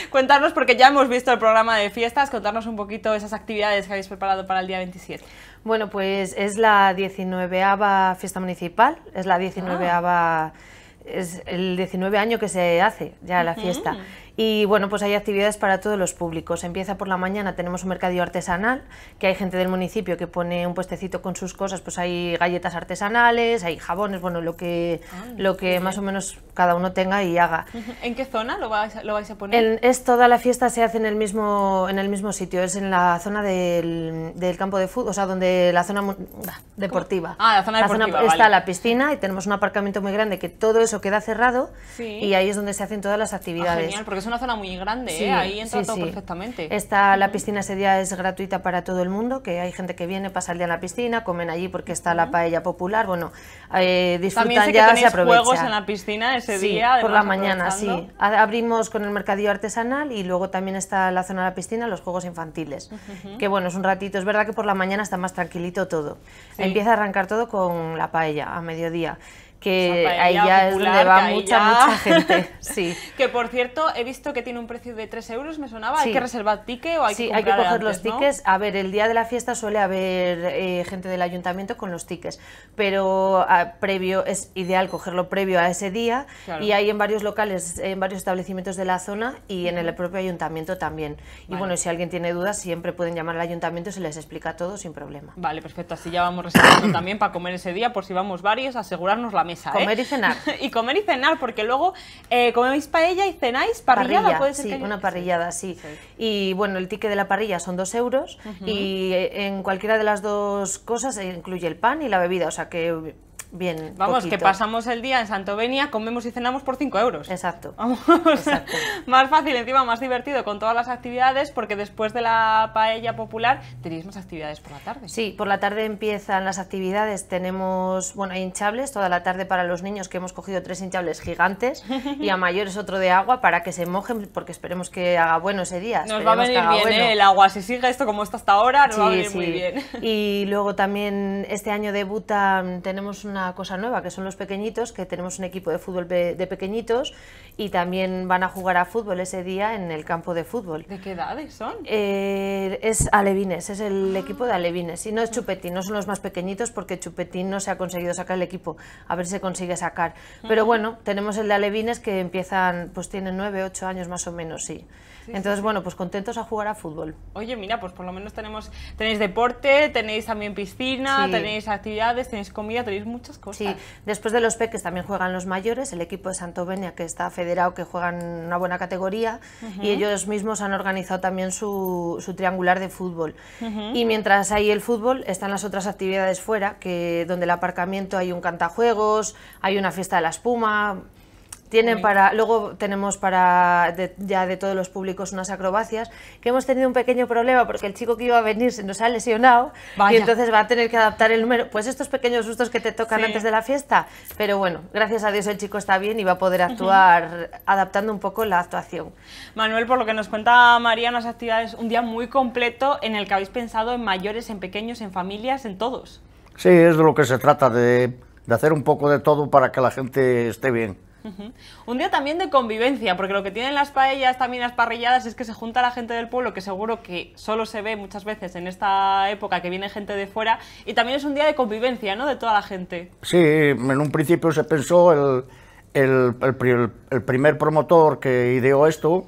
Cuéntanos, porque ya hemos visto el programa de fiestas, contarnos un poquito esas actividades que habéis preparado para el día 27. Bueno, pues es la 19 fiesta municipal, es la 19 ah. Es el 19 año que se hace ya la fiesta. Y bueno, pues hay actividades para todos los públicos. Empieza por la mañana, tenemos un mercadillo artesanal, que hay gente del municipio que pone un puestecito con sus cosas, pues hay galletas artesanales, hay jabones, bueno, lo que, ah, lo que más o menos cada uno tenga y haga. ¿En qué zona lo vais, lo vais a poner? es toda la fiesta se hace en el mismo, en el mismo sitio, es en la zona del, del campo de fútbol, o sea, donde la zona deportiva. Ah, la zona deportiva. vale. Está la piscina y tenemos un aparcamiento muy grande que todo eso queda cerrado y ahí es donde se hacen todas las actividades. Ah, genial, porque es una zona muy grande, ¿eh? ahí entra todo perfectamente. Está la piscina ese día es gratuita para todo el mundo, que hay gente que viene, pasa el día en la piscina, comen allí porque está la paella popular, bueno, eh, disfrutan ya, se hay juegos en la piscina ese día. por la mañana, sí. Abrimos con el mercadillo artesanal y luego también está la zona de la piscina, los juegos infantiles, que bueno, es un ratito, es verdad que por la mañana está más tranquilito todo. Empieza a arrancar todo con la paella a mediodía que ahí ya va mucha, mucha gente. Sí. que por cierto, he visto que tiene un precio de 3 euros, me sonaba. ¿Hay que reservar tique o hay que Sí, hay que coger los tickets. A ver, el día de la fiesta suele haber eh, gente del ayuntamiento con los tickets, pero ah, previo es ideal cogerlo previo a ese día y hay en varios locales, en varios establecimientos de la zona y en el propio ayuntamiento también. Y bueno, si alguien tiene dudas, siempre pueden llamar al ayuntamiento y se les explica todo sin problema. Vale, perfecto. Así ya vamos reservando también para comer ese día, por si vamos varios, asegurarnos la mesa. ¿eh? Comer y cenar. y comer y cenar, porque luego eh, coméis paella y cenáis parrillada. ¿puede ser sí, una parrillada, sí. Y bueno, el ticket de la parrilla son dos euros y eh, en cualquiera de las dos cosas se incluye el pan y la bebida, o sea que bien. Vamos, que pasamos el día en Santovenia, comemos y cenamos por 5 euros. Exacto. Vamos. más fácil, encima más divertido con todas las actividades, porque después de la paella popular tenéis más actividades por la tarde. Sí, por la tarde empiezan las actividades. Tenemos, bueno, hinchables toda la tarde para los niños, que hemos cogido tres hinchables gigantes y a mayores otro de agua para que se mojen, porque esperemos que haga bueno ese día. Nos va a bien ¿eh? el agua, si sigue esto como está hasta ahora, nos va a muy bien. Y luego también este año debuta, tenemos una cosa nueva, que son los pequeñitos, que tenemos un equipo de fútbol de, pequeñitos y también van a jugar a fútbol ese día en el campo de fútbol. ¿De qué edades son? Eh, es Alevines, es el equipo de Alevines. Y no es Chupetín, no son los más pequeñitos porque Chupetín no se ha conseguido sacar el equipo. A ver si se consigue sacar. Pero bueno, tenemos el de Alevines que empiezan, pues tienen 9, 8 años más o menos, sí. Entonces, bueno, pues contentos a jugar a fútbol. Oye, mira, pues por lo menos tenemos, tenéis deporte, tenéis también piscina, tenéis actividades, tenéis comida, tenéis muchas cosas. Sí, después de los peques también juegan los mayores, el equipo de Santo Santovenia que está federado, que juegan una buena categoría, y ellos mismos han organizado también su, su triangular de fútbol. Y mientras hay el fútbol, están las otras actividades fuera, que donde el aparcamiento hay un cantajuegos, hay una fiesta de la espuma, tienen para, luego tenemos para ya de todos los públicos unas acrobacias, que hemos tenido un pequeño problema porque el chico que iba a venir se nos ha lesionado y entonces va a tener que adaptar el número. Pues estos pequeños sustos que te tocan antes de la fiesta, pero bueno, gracias a Dios el chico está bien y va a poder actuar adaptando un poco la actuación. Manuel, por lo que nos cuenta María, unas actividades, un día muy completo en el que habéis pensado en mayores, en pequeños, en familias, en todos. Sí, es de lo que se trata, de hacer un poco de todo para que la gente esté bien. Un día también de convivencia, porque lo que tienen las paellas, también las parrilladas, es que se junta la gente del pueblo, que seguro que solo se ve muchas veces en esta época que viene gente de fuera, y también es un día de convivencia, ¿no? De toda la gente. Sí, en un principio se pensó, el, primer promotor que ideó esto,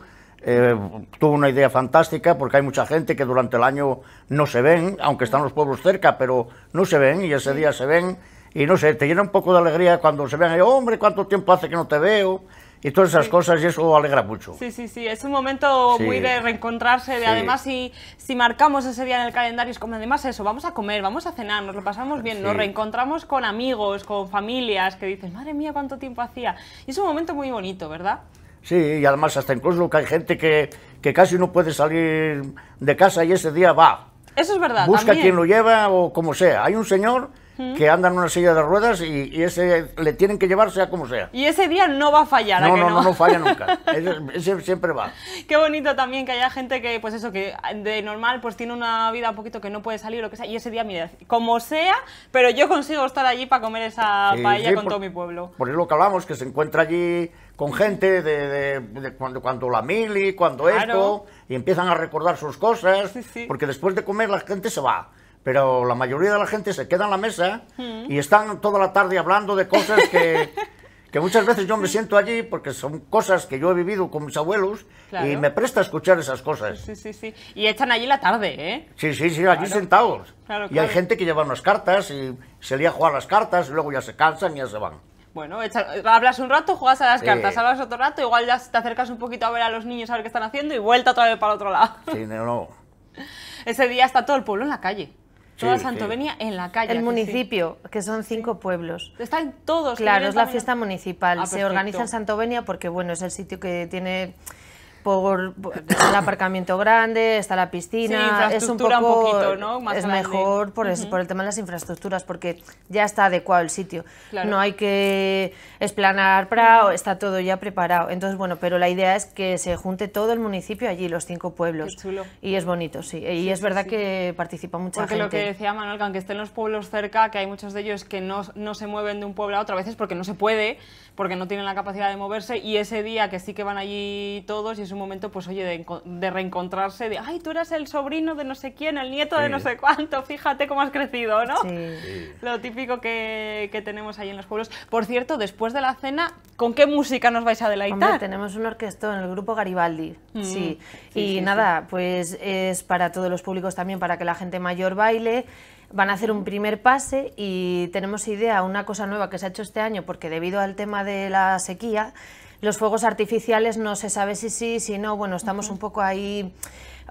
eh, tuvo una idea fantástica porque hay mucha gente que durante el año no se ven, aunque están los pueblos cerca, pero no se ven y ese día se ven y no sé, te llena un poco de alegría cuando se vean, hombre, cuánto tiempo hace que no te veo, y todas esas cosas, y eso alegra mucho. Sí, sí, sí, es un momento muy de reencontrarse, de además si, si marcamos ese día en el calendario, es como además eso, vamos a comer, vamos a cenar, nos lo pasamos bien, nos reencontramos con amigos, con familias, que dices, madre mía, cuánto tiempo hacía, y es un momento muy bonito, ¿verdad? Sí, y además hasta incluso que hay gente que, que casi no puede salir de casa y ese día va. Eso es verdad. Busca quien lo lleva o como sea. Hay un señor que andan en una silla de ruedas y, ese le tienen que llevar sea como sea. Y ese día no va a fallar. No, ¿a que no, no, no falla nunca. ese, siempre va. Qué bonito también que haya gente que, pues eso, que de normal pues tiene una vida un poquito que no puede salir o lo que sea. Y ese día, mira, como sea, pero yo consigo estar allí para comer esa paella con todo mi pueblo. Por eso lo que hablamos, que se encuentra allí con gente de, cuando, cuando, la mili, cuando esto, y empiezan a recordar sus cosas, porque después de comer la gente se va pero la mayoría de la gente se queda en la mesa mm. y están toda la tarde hablando de cosas que, que, muchas veces yo me siento allí porque son cosas que yo he vivido con mis abuelos y me presta escuchar esas cosas. Sí, sí, sí. Y están allí la tarde, ¿eh? Sí, sí, sí, allí sentados. y hay gente que lleva unas cartas y se lía a jugar las cartas y luego ya se cansan y ya se van. Bueno, hablas un rato, juegas a las cartas, hablas otro rato, igual ya te acercas un poquito a ver a los niños a ver qué están haciendo y vuelta otra vez para el otro lado. Sí, no, no. Ese día está todo el pueblo en la calle toda Santovenia en la calle. El municipio, que son cinco pueblos. Están todos. Claro, es la fiesta municipal. Ah, se organiza en Santovenia porque, bueno, es el sitio que tiene por, el aparcamiento grande, está la piscina, es un poco ¿no? es mejor por, el tema de las infraestructuras porque ya está adecuado el sitio, no hay que esplanar para, está todo ya preparado. Entonces bueno, pero la idea es que se junte todo el municipio allí, los cinco pueblos. Qué chulo. Y es bonito, sí. Y es verdad que participa mucha gente. Porque lo que decía Manuel, que aunque estén los pueblos cerca, que hay muchos de ellos que no, no se mueven de un pueblo a otro a veces porque no se puede porque no tienen la capacidad de moverse y ese día que sí que van allí todos y es un momento, pues oye, de, reencontrarse, de, ay, tú eras el sobrino de no sé quién, el nieto de no sé cuánto, fíjate cómo has crecido, ¿no? Lo típico que, tenemos ahí en los pueblos. Por cierto, después de la cena, ¿con qué música nos vais a deleitar? tenemos un en el grupo Garibaldi, mm. sí. Y nada, pues es para todos los públicos también, para que la gente mayor baile van a hacer un primer pase y tenemos idea una cosa nueva que se ha hecho este año porque debido al tema de la sequía, los fuegos artificiales no se sabe si sí, si no, bueno, estamos un poco ahí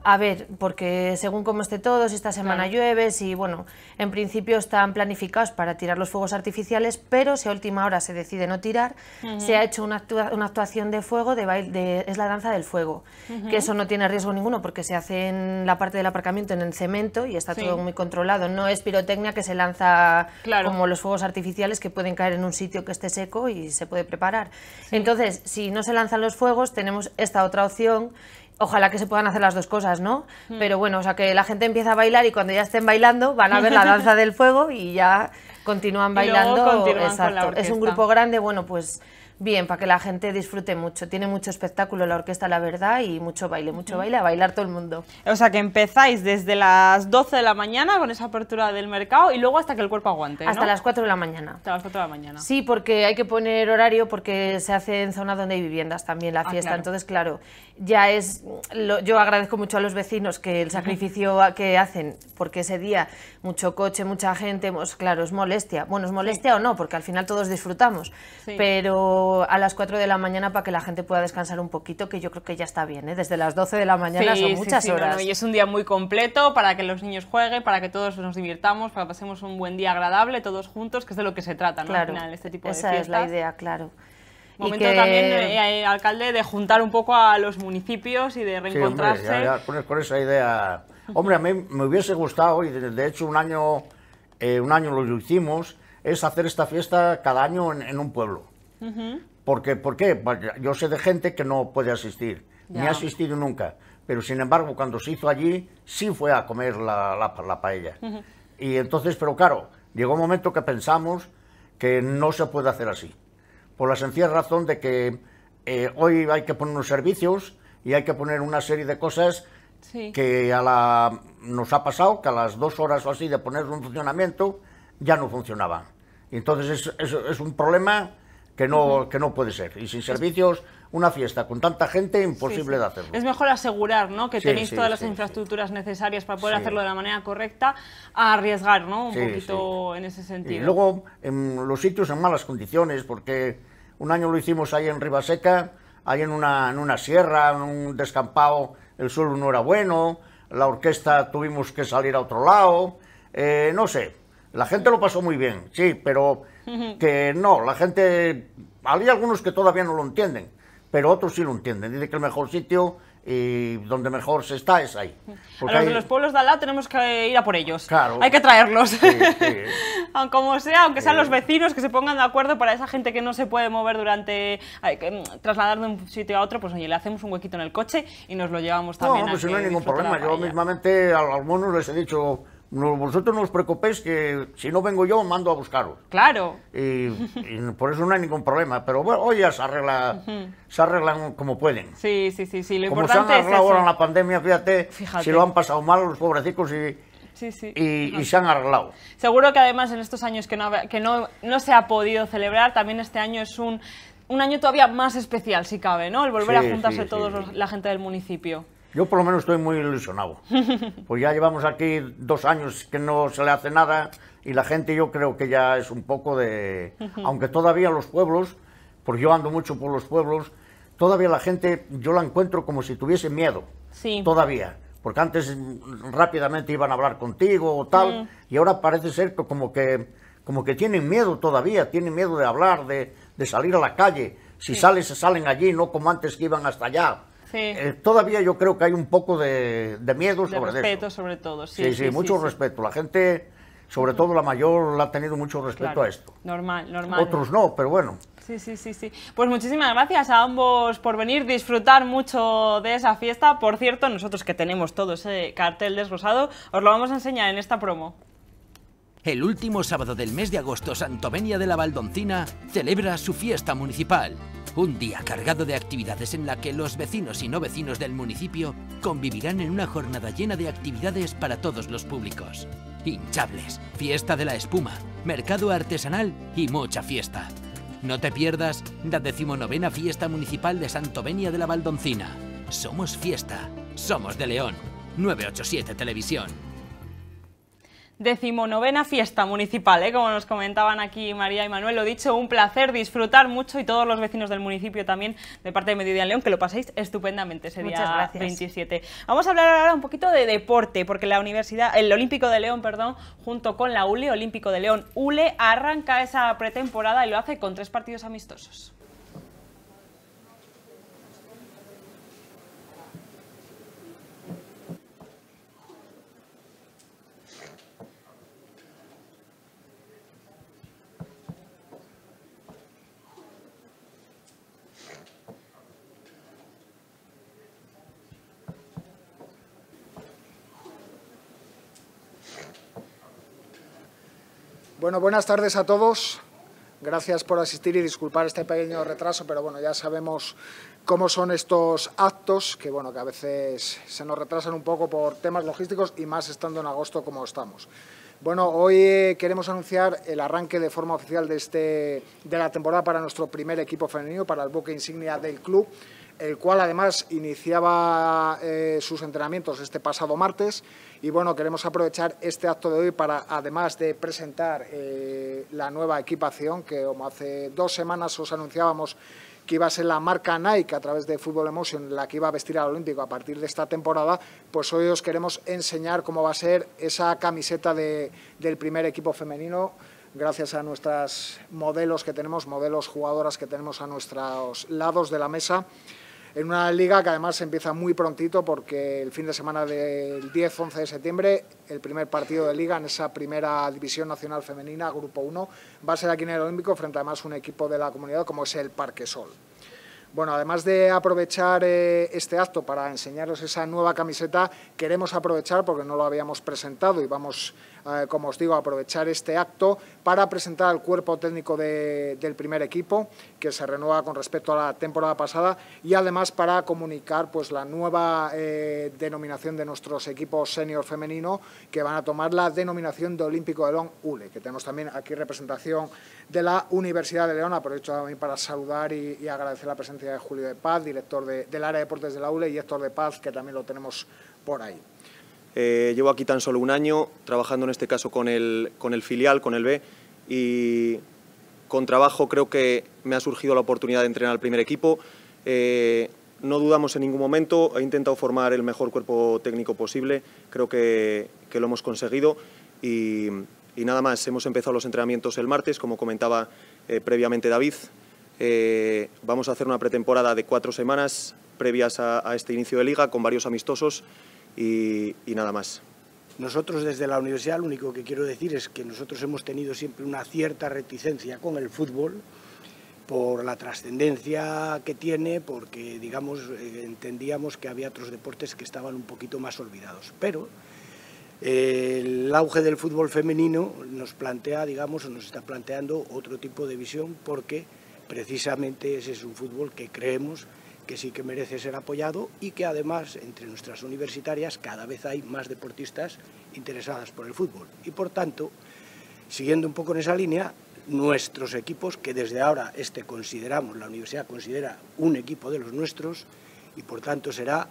a ver, porque según cómo esté todo, si esta semana llueves llueve, si, bueno, en principio están planificados para tirar los fuegos artificiales, pero si a última hora se decide no tirar, se ha hecho una, actuación de fuego, de, baile, de es la danza del fuego, que eso no tiene riesgo ninguno porque se hace en la parte del aparcamiento en el cemento y está todo muy controlado. No es pirotecnia que se lanza como los fuegos artificiales que pueden caer en un sitio que esté seco y se puede preparar. Entonces, si no se lanzan los fuegos, tenemos esta otra opción Ojalá que se puedan hacer las dos cosas, ¿no? Hmm. Pero bueno, o sea, que la gente empieza a bailar y cuando ya estén bailando van a ver la danza del fuego y ya continúan bailando. Exacto. es un grupo grande, bueno, pues Bien, para que la gente disfrute mucho. Tiene mucho espectáculo la orquesta, la verdad, y mucho baile, mucho baile, a bailar todo el mundo. O sea que empezáis desde las 12 de la mañana con esa apertura del mercado y luego hasta que el cuerpo aguante. Hasta las 4 de la mañana. Hasta las 4 de la mañana. Sí, porque hay que poner horario porque se hace en zonas donde hay viviendas también la ah, fiesta. Entonces, claro, ya es. yo agradezco mucho a los vecinos que el sacrificio que hacen, porque ese día mucho coche, mucha gente, pues, claro, es molestia. Bueno, es molestia o no, porque al final todos disfrutamos. Pero a las 4 de la mañana para que la gente pueda descansar un poquito, que yo creo que ya está bien, ¿eh? desde las 12 de la mañana son muchas horas. Y es un día muy completo para que los niños jueguen, para que todos nos divirtamos, para que pasemos un buen día agradable todos juntos, que es de lo que se trata al final, este tipo de fiestas. es la idea, claro. Momento también, eh, eh, alcalde, de juntar un poco a los municipios y de reencontrarse. con esa idea. Hombre, a mí me hubiese gustado, y de hecho un año, un año lo hicimos, es hacer esta fiesta cada año en un pueblo. Porque, ¿Por qué? yo sé de gente que no puede asistir, ni ha asistido nunca, pero sin embargo cuando se hizo allí sí fue a comer la, la, paella. Y entonces, pero claro, llegó un momento que pensamos que no se puede hacer así, por la sencilla razón de que eh, hoy hay que poner unos servicios y hay que poner una serie de cosas que a la, nos ha pasado que a las dos horas o así de poner un funcionamiento ya no funcionaba. Entonces es un problema que no, que no puede ser. Y sin servicios, una fiesta con tanta gente, imposible de hacerlo. Es mejor asegurar ¿no? que tenéis todas las infraestructuras necesarias para poder hacerlo de la manera correcta, a arriesgar ¿no? un poquito en ese sentido. Y luego, en los sitios en malas condiciones, porque un año lo hicimos ahí en Ribaseca, ahí en una, en una sierra, en un descampado, el suelo no era bueno, la orquesta tuvimos que salir a otro lado, eh, no sé. La gente lo pasó muy bien, sí, pero que no, la gente, hay algunos que todavía no lo entienden, pero otros sí lo entienden. Dice que el mejor sitio y donde mejor se está es ahí. a los de los pueblos de al lado tenemos que ir a por ellos. Hay que traerlos. Sí, eh. Como sea, aunque sean los eh. vecinos que se pongan de acuerdo para esa gente que no se puede mover durante. Mm, trasladar de un sitio a otro, pues oye, le hacemos un huequito en el coche y nos lo llevamos también. No, pues no hay ningún problema. Yo mismamente a algunos les he dicho no, vosotros no os preocupéis que si no vengo yo, mando a buscaros. Claro. Y, por eso no hay ningún problema. Pero bueno, hoy ya se, arregla, se arreglan como pueden. Sí, sí, sí. sí. Lo como se han arreglado ahora en la pandemia, fíjate, si lo han pasado mal los pobrecitos y, Y, se han arreglado. Seguro que además en estos años que no, que no, se ha podido celebrar, también este año es un, año todavía más especial, si cabe, ¿no? El volver a juntarse todos la gente del municipio. Yo por lo menos estoy muy ilusionado. Pues ya llevamos aquí dos años que no se le hace nada y la gente yo creo que ya es un poco de... Aunque todavía los pueblos, porque yo ando mucho por los pueblos, todavía la gente yo la encuentro como si tuviese miedo. Sí. Todavía. Porque antes rápidamente iban a hablar contigo o tal, mm. y ahora parece ser que como que, tienen miedo todavía, tienen miedo de hablar, de, salir a la calle. Si salen, se salen allí, no como antes que iban hasta allá eh, todavía yo creo que hay un poco de, de miedo de sobre respeto, sobre todo. Sí, sí, sí, mucho respeto. La gente, sobre todo la mayor, la ha tenido mucho respeto a esto. Normal, normal. Otros no, pero bueno. Sí, sí, sí, sí. Pues muchísimas gracias a ambos por venir, disfrutar mucho de esa fiesta. Por cierto, nosotros que tenemos todo ese cartel desglosado, os lo vamos a enseñar en esta promo. El último sábado del mes de agosto, Santovenia de la Valdoncina celebra su fiesta municipal. Un día cargado de actividades en la que los vecinos y no vecinos del municipio convivirán en una jornada llena de actividades para todos los públicos. Hinchables, fiesta de la espuma, mercado artesanal y mucha fiesta. No te pierdas la decimonovena fiesta municipal de Santovenia de la Valdoncina. Somos fiesta, somos de León. 987 Televisión decimonovena fiesta municipal, ¿eh? como nos comentaban aquí María y Manuel, lo dicho, un placer disfrutar mucho y todos los vecinos del municipio también de parte de Mediodía León, que lo paséis estupendamente ese Muchas día gracias. 27. Vamos a hablar ahora un poquito de deporte, porque la Universidad, el Olímpico de León, perdón, junto con la ULE, Olímpico de León, ULE arranca esa pretemporada y lo hace con tres partidos amistosos. buenas tardes a todos. Gracias por asistir y disculpar este pequeño retraso, pero bueno, ya sabemos cómo son estos actos, que bueno, que a veces se nos retrasan un poco por temas logísticos y más estando en agosto como estamos. Bueno, hoy eh, queremos anunciar el arranque de forma oficial de, este, de la temporada para nuestro primer equipo femenino, para el buque insignia del club, el cual además iniciaba eh, sus entrenamientos este pasado martes y bueno, queremos aprovechar este acto de hoy para, además de presentar eh, la nueva equipación, que como hace dos semanas os anunciábamos que iba a ser la marca Nike a través de Fútbol Emotion la que iba a vestir al Olímpico a partir de esta temporada, pues hoy os queremos enseñar cómo va a ser esa camiseta del primer equipo femenino gracias a nuestros modelos que tenemos, modelos jugadoras que tenemos a nuestros lados de la mesa en una liga que además empieza muy prontito porque el fin de semana del 10-11 de septiembre, el primer partido de liga en esa primera división nacional femenina, Grupo 1, va a ser aquí en el Olímpico frente además a un equipo de la comunidad como es el Parque Sol. Bueno, además de aprovechar eh, este acto para enseñaros esa nueva camiseta, queremos aprovechar, porque no lo habíamos presentado y vamos eh, como os digo, aprovechar este acto para presentar al cuerpo técnico del primer equipo, que se renueva con respecto a la temporada pasada, y además para comunicar pues, la nueva eh, denominación de nuestros equipos senior femenino, que van a tomar la denominación de Olímpico de León ULE, que tenemos también aquí representación de la Universidad de León. Aprovecho también para saludar y, agradecer la presencia de Julio de Paz, director del área de deportes de la ULE, y Héctor de Paz, que también lo tenemos por ahí. Eh, llevo aquí tan solo un año, trabajando en este caso con el, con el filial, con el B, y con trabajo creo que me ha surgido la oportunidad de entrenar al primer equipo. Eh, no dudamos en ningún momento, he intentado formar el mejor cuerpo técnico posible, creo que, que lo hemos conseguido y, nada más, hemos empezado los entrenamientos el martes, como comentaba eh, previamente David. vamos a hacer una pretemporada de cuatro semanas previas a este inicio de liga con varios amistosos y, nada más. Nosotros desde la universidad lo único que quiero decir es que nosotros hemos tenido siempre una cierta reticencia con el fútbol por la trascendencia que tiene, porque digamos eh, entendíamos que había otros deportes que estaban un poquito más olvidados. Pero eh, el auge del fútbol femenino nos plantea, digamos, o nos está planteando otro tipo de visión porque precisamente ese es un fútbol que creemos que sí que merece ser apoyado y que además entre nuestras universitarias cada vez hay más deportistas interesadas por el fútbol. Y por tanto, siguiendo un poco en esa línea, nuestros equipos, que desde ahora este consideramos, la universidad considera un equipo de los nuestros y por tanto será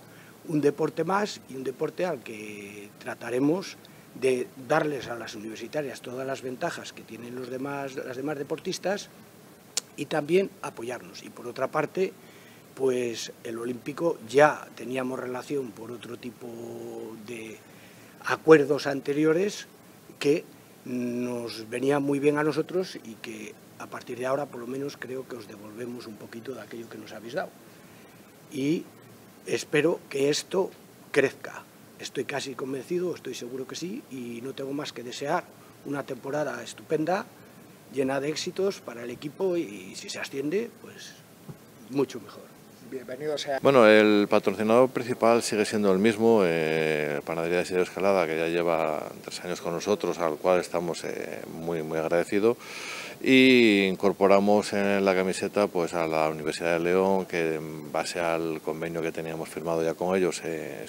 un deporte más y un deporte al que trataremos de darles a las universitarias todas las ventajas que tienen los demás, las demás deportistas y también apoyarnos. Y por otra parte, pues el Olímpico ya teníamos relación por otro tipo de acuerdos anteriores que nos venía muy bien a nosotros y que a partir de ahora por lo menos creo que os devolvemos un poquito de aquello que nos habéis dado. Y espero que esto crezca. Estoy casi convencido, estoy seguro que sí, y no tengo más que desear una temporada estupenda, llena de éxitos para el equipo y si se asciende, pues mucho mejor bienvenidos Bueno, el patrocinador principal sigue siendo el mismo, eh, Panadería de Sierra Escalada, que ya lleva tres años con nosotros, al cual estamos eh, muy, muy agradecidos. Y incorporamos en la camiseta pues, a la Universidad de León, que en base al convenio que teníamos firmado ya con ellos, eh,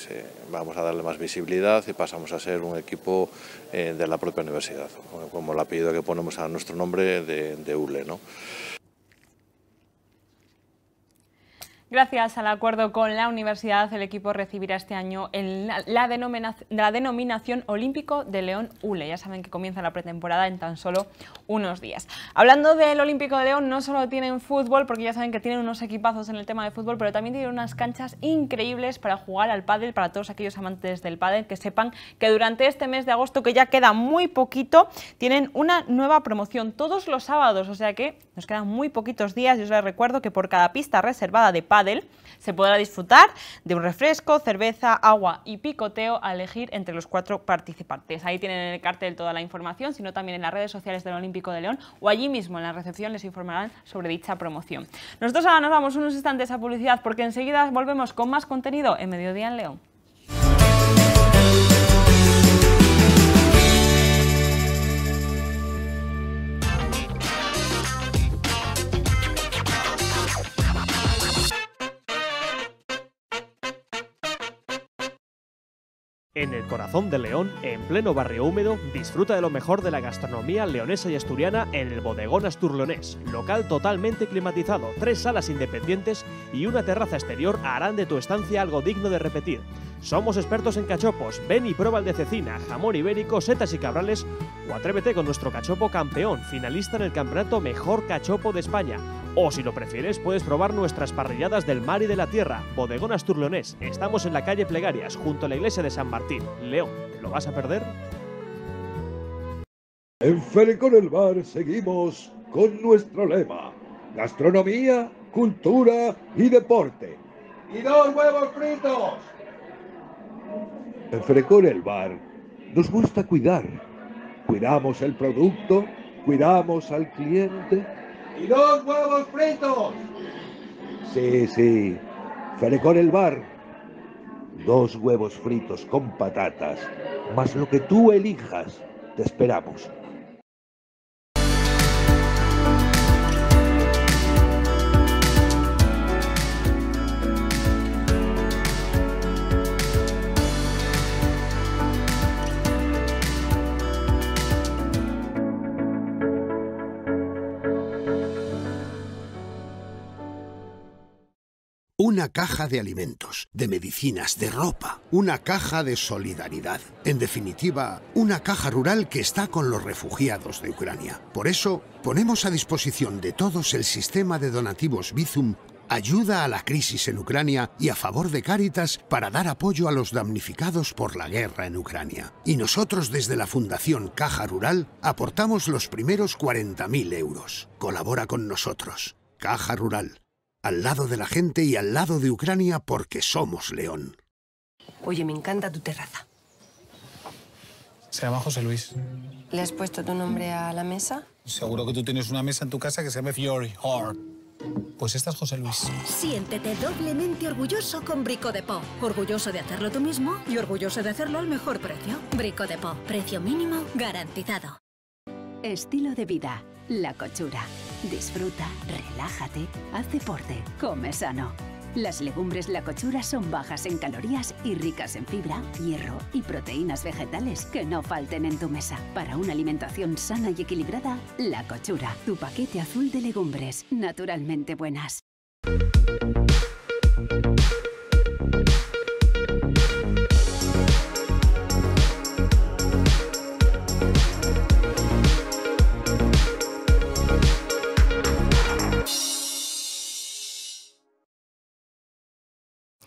vamos a darle más visibilidad y pasamos a ser un equipo de la propia universidad, como el apellido que ponemos a nuestro nombre de, de ULE. ¿no? Gracias al acuerdo con la universidad, el equipo recibirá este año la, denominación, Olímpico de León ULE. Ya saben que comienza la pretemporada en tan solo unos días. Hablando del Olímpico de León, no solo tienen fútbol, porque ya saben que tienen unos equipazos en el tema de fútbol, pero también tienen unas canchas increíbles para jugar al pádel, para todos aquellos amantes del pádel que sepan que durante este mes de agosto, que ya queda muy poquito, tienen una nueva promoción todos los sábados, o sea que nos quedan muy poquitos días. Yo os les recuerdo que por cada pista reservada de pádel, se podrá disfrutar de un refresco, cerveza, agua y picoteo a elegir entre los cuatro participantes. Ahí tienen en el cartel toda la información, sino también en las redes sociales del Olímpico de León o allí mismo en la recepción les informarán sobre dicha promoción. Nosotros ahora nos vamos unos instantes a publicidad porque enseguida volvemos con más contenido en Mediodía en León. En el corazón de León, en pleno barrio húmedo, disfruta de lo mejor de la gastronomía leonesa y asturiana en el bodegón asturleonés, local totalmente climatizado, tres salas independientes y una terraza exterior harán de tu estancia algo digno de repetir. Somos expertos en cachopos. Ven y prueba el de cecina, jamón ibérico, setas y cabrales o atrévete con nuestro cachopo campeón, finalista en el campeonato Mejor Cachopo de España. O si lo prefieres, puedes probar nuestras parrilladas del mar y de la tierra. Bodegonas Asturleonés. Estamos en la calle Plegarias, junto a la iglesia de San Martín. León, lo vas a perder? En Fere con el Bar seguimos con nuestro lema: gastronomía, cultura y deporte. ¡Y dos huevos fritos! En el Bar nos gusta cuidar. Cuidamos el producto, cuidamos al cliente. ¡Y dos huevos fritos! Sí, sí. Frecón el Bar. Dos huevos fritos con patatas, más lo que tú elijas. Te esperamos. Una caja de alimentos, de medicinas, de ropa, una caja de solidaridad. En definitiva, una caja rural que está con los refugiados de Ucrania. Por eso, ponemos a disposición de todos el sistema de donativos Bizum ayuda a la crisis en Ucrania y a favor de Cáritas para dar apoyo a los damnificados por la guerra en Ucrania. Y nosotros desde la Fundación Caja Rural aportamos los primeros 40.000 euros. Colabora con nosotros. Caja Rural, al lado de la gente y al lado de Ucrania porque somos León. Oye, me encanta tu terraza. Se llama José Luis. ¿Le has puesto tu nombre a la mesa? Seguro que tú tienes una mesa en tu casa que se llama Fiori. Pues esta es José Luis. Siéntete doblemente orgulloso con Brico de Po. Orgulloso de hacerlo tú mismo y orgulloso de hacerlo al mejor precio. Brico de Po. Precio mínimo garantizado. Estilo de vida. La Cochura. Disfruta, relájate, haz deporte, come sano. Las legumbres La Cochura son bajas en calorías y ricas en fibra, hierro y proteínas vegetales que no falten en tu mesa. Para una alimentación sana y equilibrada, La Cochura, tu paquete azul de legumbres, naturalmente buenas.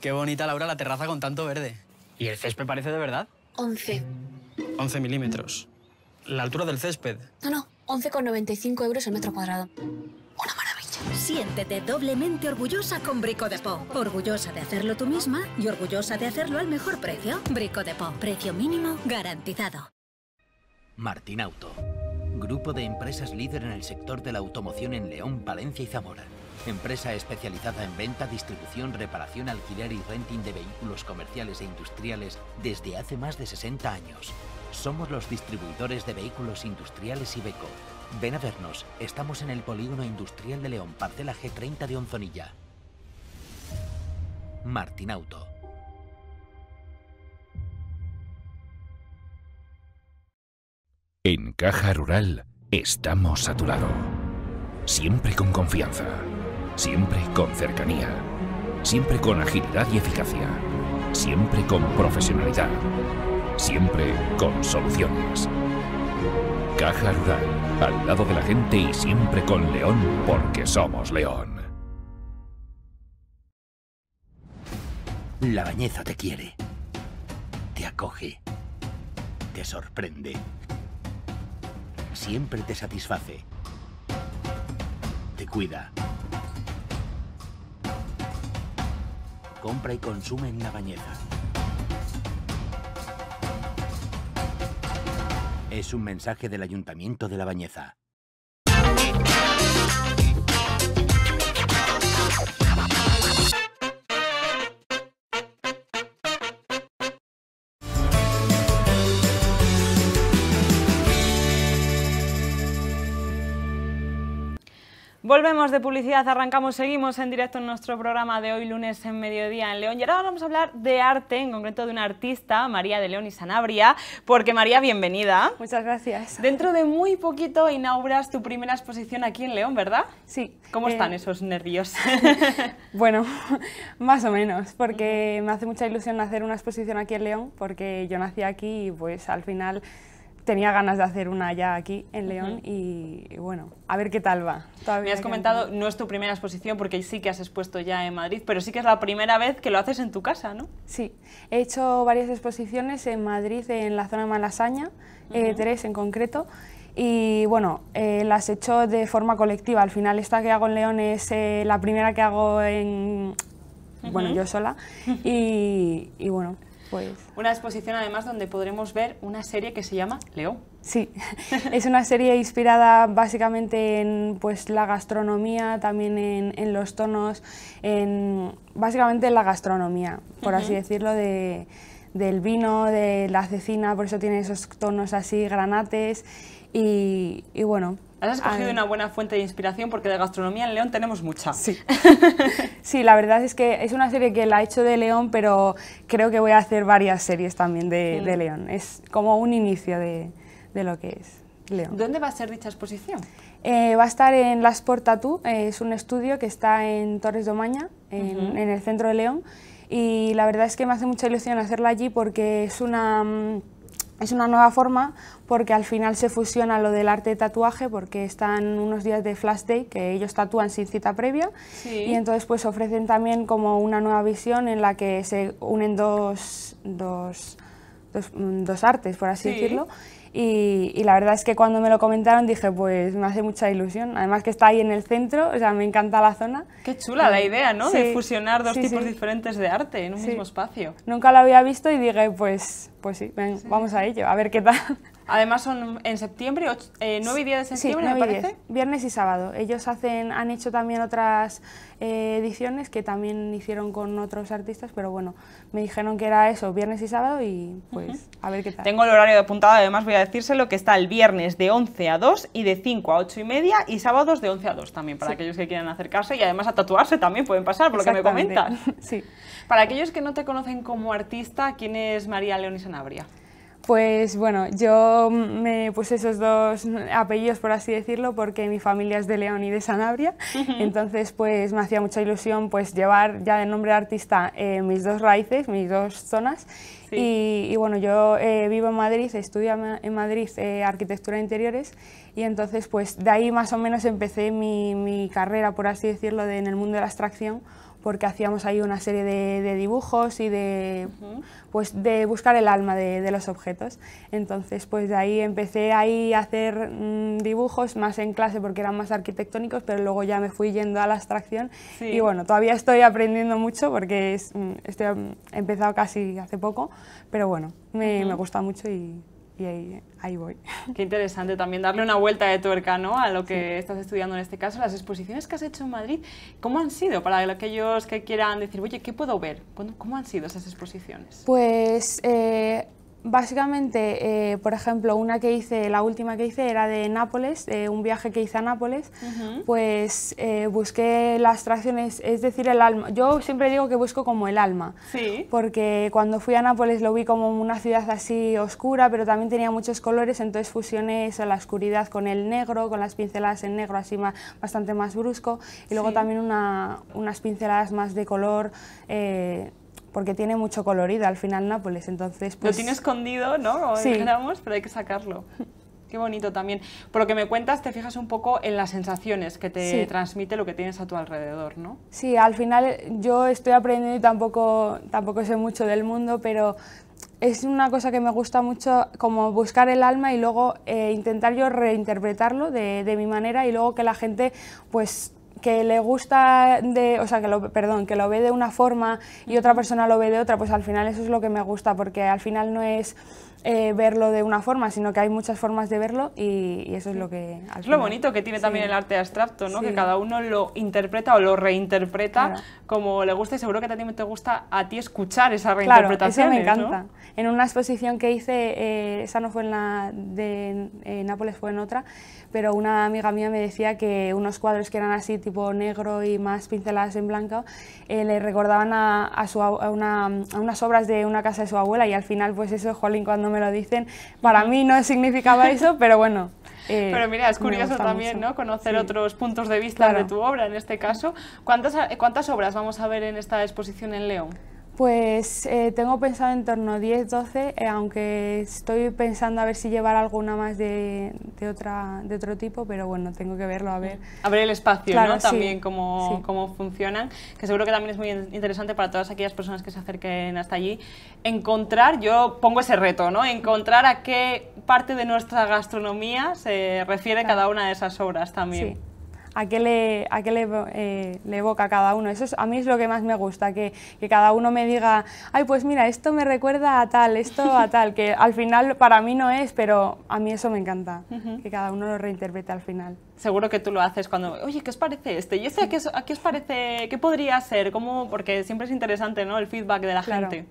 Qué bonita, Laura, la terraza con tanto verde. ¿Y el césped parece de verdad? 11. 11 milímetros. La altura del césped. No, no, 11,95 euros el metro cuadrado. Una maravilla. Siéntete doblemente orgullosa con Brico Depot. Orgullosa de hacerlo tú misma y orgullosa de hacerlo al mejor precio. Brico de Depot, precio mínimo garantizado. Martín Auto. Grupo de empresas líder en el sector de la automoción en León, Valencia y Zamora empresa especializada en venta, distribución, reparación, alquiler y renting de vehículos comerciales e industriales desde hace más de 60 años. Somos los distribuidores de vehículos industriales Ibeco. Ven a vernos, estamos en el Polígono Industrial de León, parcela G30 de Onzonilla. Martin Auto. En Caja Rural estamos a tu lado, siempre con confianza Siempre con cercanía. Siempre con agilidad y eficacia. Siempre con profesionalidad. Siempre con soluciones. Caja Rural, al lado de la gente y siempre con León porque somos León. La bañeza te quiere. Te acoge. Te sorprende. Siempre te satisface. Te cuida compra y consume en La Bañeza. Es un mensaje del Ayuntamiento de La Bañeza. Volvemos de publicidad, arrancamos, seguimos en directo en nuestro programa de hoy lunes en mediodía en León. Y ahora vamos a hablar de arte, en concreto de una artista, María de León y Sanabria, porque María, bienvenida. Muchas gracias. Dentro de muy poquito inauguras tu primera exposición aquí en León, ¿verdad? Sí. ¿Cómo eh, están esos nervios? bueno, más o menos, porque me hace mucha ilusión hacer una exposición aquí en León, porque yo nací aquí y pues al final tenía ganas de hacer una ya aquí en León y, bueno, a ver qué tal va. Me has comentado, no es tu primera exposición porque sí que has expuesto ya en Madrid, pero sí que es la primera vez que lo haces en tu casa, ¿no? Sí, he hecho varias exposiciones en Madrid, en la zona de Malasaña, eh, tres en concreto, y bueno, eh, las he hecho de forma colectiva. Al final esta que hago en León es eh, la primera que hago en... Bueno, yo sola. y bueno, pues una exposición además donde podremos ver una serie que se llama Leo. Sí, es una serie inspirada básicamente en pues, la gastronomía, también en, los tonos, en, básicamente en la gastronomía, por así decirlo, del vino, de la cecina, por eso tiene esos tonos así granates y bueno, Has escogido una buena fuente de inspiración porque de gastronomía en León tenemos mucha. Sí. sí, la verdad es que es una serie que la he hecho de León, pero creo que voy a hacer varias series también de, León. Es como un inicio de, lo que es. León. ¿Dónde va a ser dicha exposición? Eh, va a estar en Las Portatú, Tú, eh, es un estudio que está en Torres de en, el centro de León, y la verdad es que me hace mucha ilusión hacerla allí porque es una... Mm, es una nueva forma porque al final se fusiona lo del arte de tatuaje porque están unos días de Flash Day que ellos tatúan sin cita previa y entonces pues ofrecen también como una nueva visión en la que se unen dos, dos, mm, artes, por así decirlo, y, la verdad es que cuando me lo comentaron dije, pues me hace mucha ilusión. Además que está ahí en el centro, o sea, me encanta la zona. Qué chula la eh, idea, ¿no? de fusionar dos tipos diferentes de arte en un mismo espacio. Nunca la había visto y dije, pues, pues sí, vamos a ello, a ver qué tal. Además son en septiembre, eh, 9 y 10 de septiembre, me parece. viernes y sábado. Ellos hacen, han hecho también otras eh, ediciones que también hicieron con otros artistas, pero bueno, me dijeron que era eso, viernes y sábado y pues a ver qué tal. Tengo el horario de apuntado, además voy a decírselo, que está el viernes de 11 a 2 y de 5 a 8 y media y sábados de 11 a 2 también, para aquellos que quieran acercarse y además a tatuarse también pueden pasar, por lo que me comentan Sí. Para aquellos que no te conocen como artista, ¿quién es María León y Sanabria? Pues bueno, yo me puse esos dos apellidos, por así decirlo, porque mi familia es de León y de Sanabria, entonces pues me hacía mucha ilusión pues llevar ya de nombre de artista eh, mis dos raíces, mis dos zonas, y, bueno, yo eh, vivo en Madrid, estudio en Madrid eh, arquitectura de interiores, y entonces pues de ahí más o menos empecé mi, carrera, por así decirlo, en el mundo de la abstracción, porque hacíamos ahí una serie de, dibujos y de, pues de buscar el alma de, los objetos. Entonces, pues de ahí empecé ahí a hacer mm, dibujos más en clase porque eran más arquitectónicos, pero luego ya me fui yendo a la abstracción y bueno, todavía estoy aprendiendo mucho porque mm, estoy, mm, he empezado casi hace poco, pero bueno, me, me gusta mucho y y ahí, voy. Qué interesante también darle una vuelta de tuerca ¿no? a lo que estás estudiando en este caso. Las exposiciones que has hecho en Madrid, ¿cómo han sido? Para aquellos que quieran decir, oye, ¿qué puedo ver? ¿Cómo han sido esas exposiciones? Pues eh, Básicamente, eh, por ejemplo, una que hice, la última que hice era de Nápoles, eh, un viaje que hice a Nápoles, pues eh, busqué las tracciones, es decir, el alma. Yo siempre digo que busco como el alma, ¿Sí? porque cuando fui a Nápoles lo vi como una ciudad así oscura, pero también tenía muchos colores, entonces fusioné eso, la oscuridad con el negro, con las pinceladas en negro así más, bastante más brusco, y luego también unas pinceladas más de color porque tiene mucho colorido al final Nápoles, entonces... Lo pues tiene escondido, ¿no? Como sí. pero hay que sacarlo. Qué bonito también. Por lo que me cuentas, te fijas un poco en las sensaciones que te transmite lo que tienes a tu alrededor, ¿no? Sí, al final yo estoy aprendiendo y tampoco, tampoco sé mucho del mundo, pero es una cosa que me gusta mucho, como buscar el alma y luego eh, intentar yo reinterpretarlo de, de mi manera y luego que la gente pues que le gusta de, o sea, que lo, perdón, que lo ve de una forma y otra persona lo ve de otra, pues al final eso es lo que me gusta, porque al final no es eh, verlo de una forma, sino que hay muchas formas de verlo y, eso es lo que... es lo bonito que tiene también el arte abstracto, ¿no? Que cada uno lo interpreta o lo reinterpreta como le gusta y seguro que también te gusta a ti escuchar esa reinterpretación. me encanta. En una exposición que hice, eh, esa no fue en la de Nápoles, fue en otra, pero una amiga mía me decía que unos cuadros que eran así tipo negro y más pinceladas en blanco eh, le recordaban a, a, unas obras de una casa de su abuela y al final pues eso, jolín, cuando me lo dicen, para mí no significaba eso, pero bueno. Eh, pero mira, es curioso también ¿no? conocer otros puntos de vista de tu obra en este caso. ¿Cuántas, ¿Cuántas obras vamos a ver en esta exposición en León? Pues eh, tengo pensado en torno a 10, 12, eh, aunque estoy pensando a ver si llevar alguna más de, otra, de otro tipo, pero bueno, tengo que verlo, a ver. A ver el espacio, ¿no? también cómo, funcionan, que seguro que también es muy interesante para todas aquellas personas que se acerquen hasta allí. Encontrar, yo pongo ese reto, ¿no? Encontrar a qué parte de nuestra gastronomía se refiere cada una de esas obras también a qué le, a eh, le, evoca cada uno. Eso a mí es lo que más me gusta, que, cada uno me diga, ay, pues mira, esto me recuerda a tal, esto a tal, que al final para mí no es, pero a mí eso me encanta, que cada uno lo reinterprete al final. Seguro que tú lo haces cuando, oye, ¿qué os parece este? ¿Y este a qué os, parece? ¿Qué podría ser? ¿Cómo? Porque siempre es interesante, ¿no? El feedback de la gente.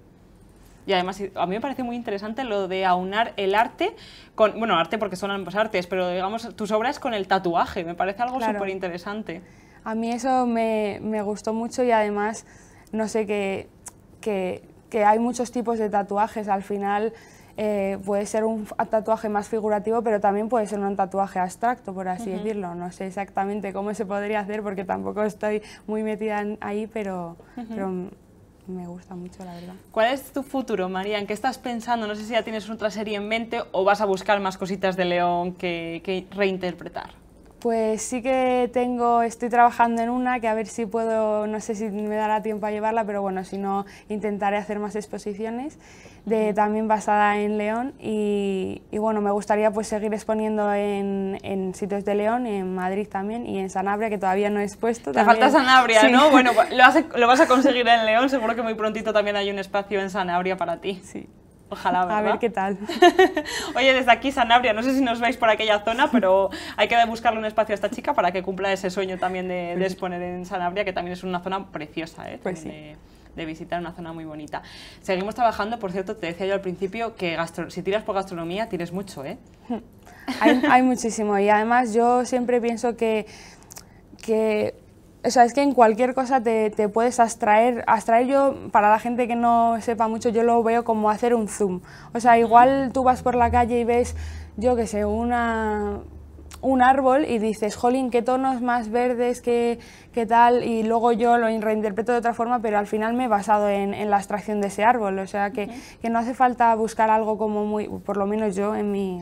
Y además eh, a mí me parece muy interesante lo de aunar el arte con, bueno, arte porque son ambas artes, pero digamos tus obras con el tatuaje, me parece algo súper interesante. A mí eso me, gustó mucho y además, no sé, que, que, hay muchos tipos de tatuajes, al final... Eh, puede ser un tatuaje más figurativo, pero también puede ser un tatuaje abstracto, por así decirlo. No sé exactamente cómo se podría hacer porque tampoco estoy muy metida ahí, pero me gusta mucho, la verdad. ¿Cuál es tu futuro, María? ¿En qué estás pensando? No sé si ya tienes otra serie en mente o vas a buscar más cositas de León que, que reinterpretar. Pues sí que tengo, estoy trabajando en una que a ver si puedo, no sé si me dará tiempo a llevarla, pero bueno, si no, intentaré hacer más exposiciones, de, también basada en León y, bueno, me gustaría pues seguir exponiendo en, sitios de León, en Madrid también y en Sanabria, que todavía no he expuesto. Te falta Sanabria, ¿no? Bueno, lo, lo vas a conseguir en León, seguro que muy prontito también hay un espacio en Sanabria para ti. Sí. Ojalá, A ver qué tal. Oye, desde aquí, Sanabria, no sé si nos veis por aquella zona, pero hay que buscarle un espacio a esta chica para que cumpla ese sueño también de, pues exponer en Sanabria, que también es una zona preciosa, ¿eh? Pues de, visitar una zona muy bonita. Seguimos trabajando, por cierto, te decía yo al principio que si tiras por gastronomía, tienes mucho, ¿eh? hay, muchísimo y además yo siempre pienso que, que o sea, es que en cualquier cosa te, puedes abstraer. Abstraer yo, para la gente que no sepa mucho, yo lo veo como hacer un zoom. O sea, igual tú vas por la calle y ves, yo qué sé, una, un árbol y dices, jolín, qué tonos más verdes, qué, tal, y luego yo lo reinterpreto de otra forma, pero al final me he basado en, la abstracción de ese árbol. O sea, que, que no hace falta buscar algo como muy, por lo menos yo en mi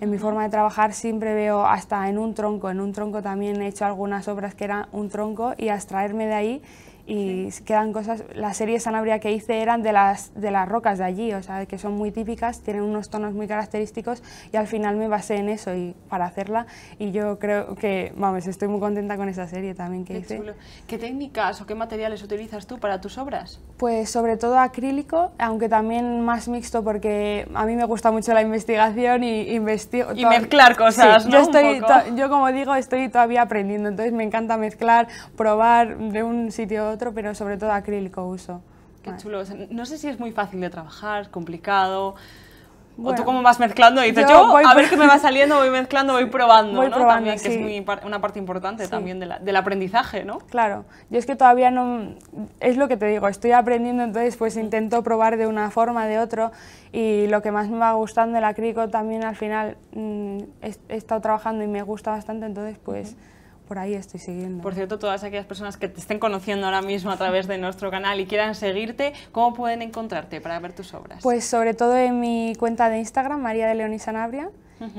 en mi forma de trabajar siempre veo hasta en un tronco, en un tronco también he hecho algunas obras que eran un tronco y abstraerme de ahí y quedan cosas, las series Sanabria que hice eran de las, de las rocas de allí, o sea, que son muy típicas, tienen unos tonos muy característicos y al final me basé en eso y, para hacerla y yo creo que, vamos, estoy muy contenta con esa serie también que hice. ¿Qué técnicas o qué materiales utilizas tú para tus obras? Pues sobre todo acrílico, aunque también más mixto porque a mí me gusta mucho la investigación y Y mezclar cosas, ¿no? Yo, estoy, yo como digo, estoy todavía aprendiendo, entonces me encanta mezclar, probar de un sitio otro, pero sobre todo acrílico uso. Qué chulo. No sé si es muy fácil de trabajar, complicado. o tú como vas mezclando y dices, yo, a ver qué me va saliendo, voy mezclando, voy probando, también, que es una parte importante también del aprendizaje, ¿no? Claro, yo es que todavía no, es lo que te digo, estoy aprendiendo, entonces pues intento probar de una forma, de otro, y lo que más me va gustando el acrílico también al final mm, he, estado trabajando y me gusta bastante, entonces pues por ahí estoy siguiendo. Por cierto, todas aquellas personas que te estén conociendo ahora mismo a través de nuestro canal y quieran seguirte, ¿cómo pueden encontrarte para ver tus obras? Pues sobre todo en mi cuenta de Instagram, María de León Sanabria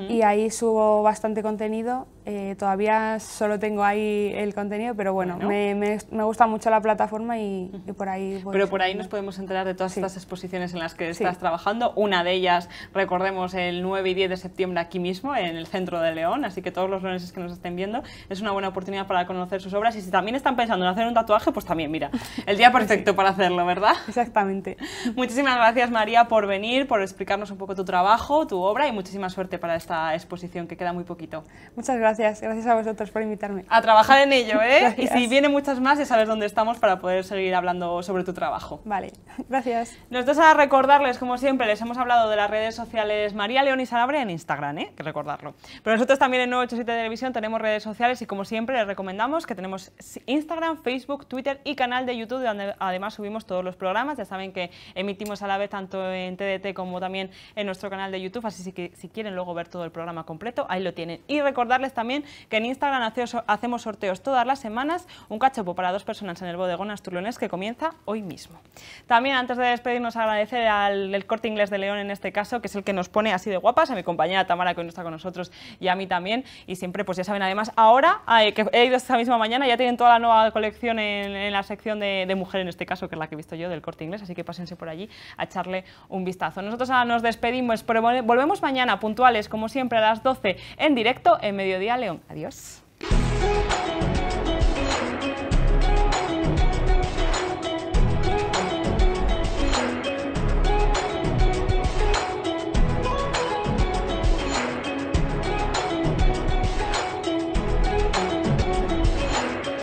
y ahí subo bastante contenido. Eh, todavía solo tengo ahí el contenido, pero bueno, Me, me, gusta mucho la plataforma y, por ahí... Pero por ahí nos podemos enterar de todas estas exposiciones en las que estás trabajando. Una de ellas, recordemos, el 9 y 10 de septiembre aquí mismo, en el centro de León, así que todos los leoneses que nos estén viendo, es una buena oportunidad para conocer sus obras y si también están pensando en hacer un tatuaje, pues también, mira, el día pues perfecto para hacerlo, ¿verdad? Exactamente. Muchísimas gracias María por venir, por explicarnos un poco tu trabajo, tu obra y muchísima suerte para esta exposición, que queda muy poquito. Muchas gracias, gracias a vosotros por invitarme. A trabajar en ello, ¿eh? y si vienen muchas más, ya sabes dónde estamos para poder seguir hablando sobre tu trabajo. Vale, gracias. Nosotros a recordarles, como siempre, les hemos hablado de las redes sociales María León y Salabre en Instagram, ¿eh? que recordarlo. Pero nosotros también en 987 Televisión tenemos redes sociales y como siempre les recomendamos que tenemos Instagram, Facebook, Twitter y canal de YouTube, donde además subimos todos los programas. Ya saben que emitimos a la vez tanto en TDT como también en nuestro canal de YouTube, así que si quieren luego ver todo el programa completo, ahí lo tienen. Y recordarles también que en Instagram hacemos sorteos todas las semanas, un cachopo para dos personas en el bodegón Asturlones que comienza hoy mismo. También antes de despedirnos agradecer al corte inglés de León en este caso, que es el que nos pone así de guapas, a mi compañera Tamara que hoy no está con nosotros y a mí también. Y siempre, pues ya saben, además ahora, que he ido esta misma mañana, ya tienen toda la nueva colección en, la sección de, mujer en este caso, que es la que he visto yo del corte inglés, así que pásense por allí a echarle un vistazo. Nosotros ahora nos despedimos, pero volvemos mañana puntuales como siempre, a las 12 en directo en Mediodía León. Adiós.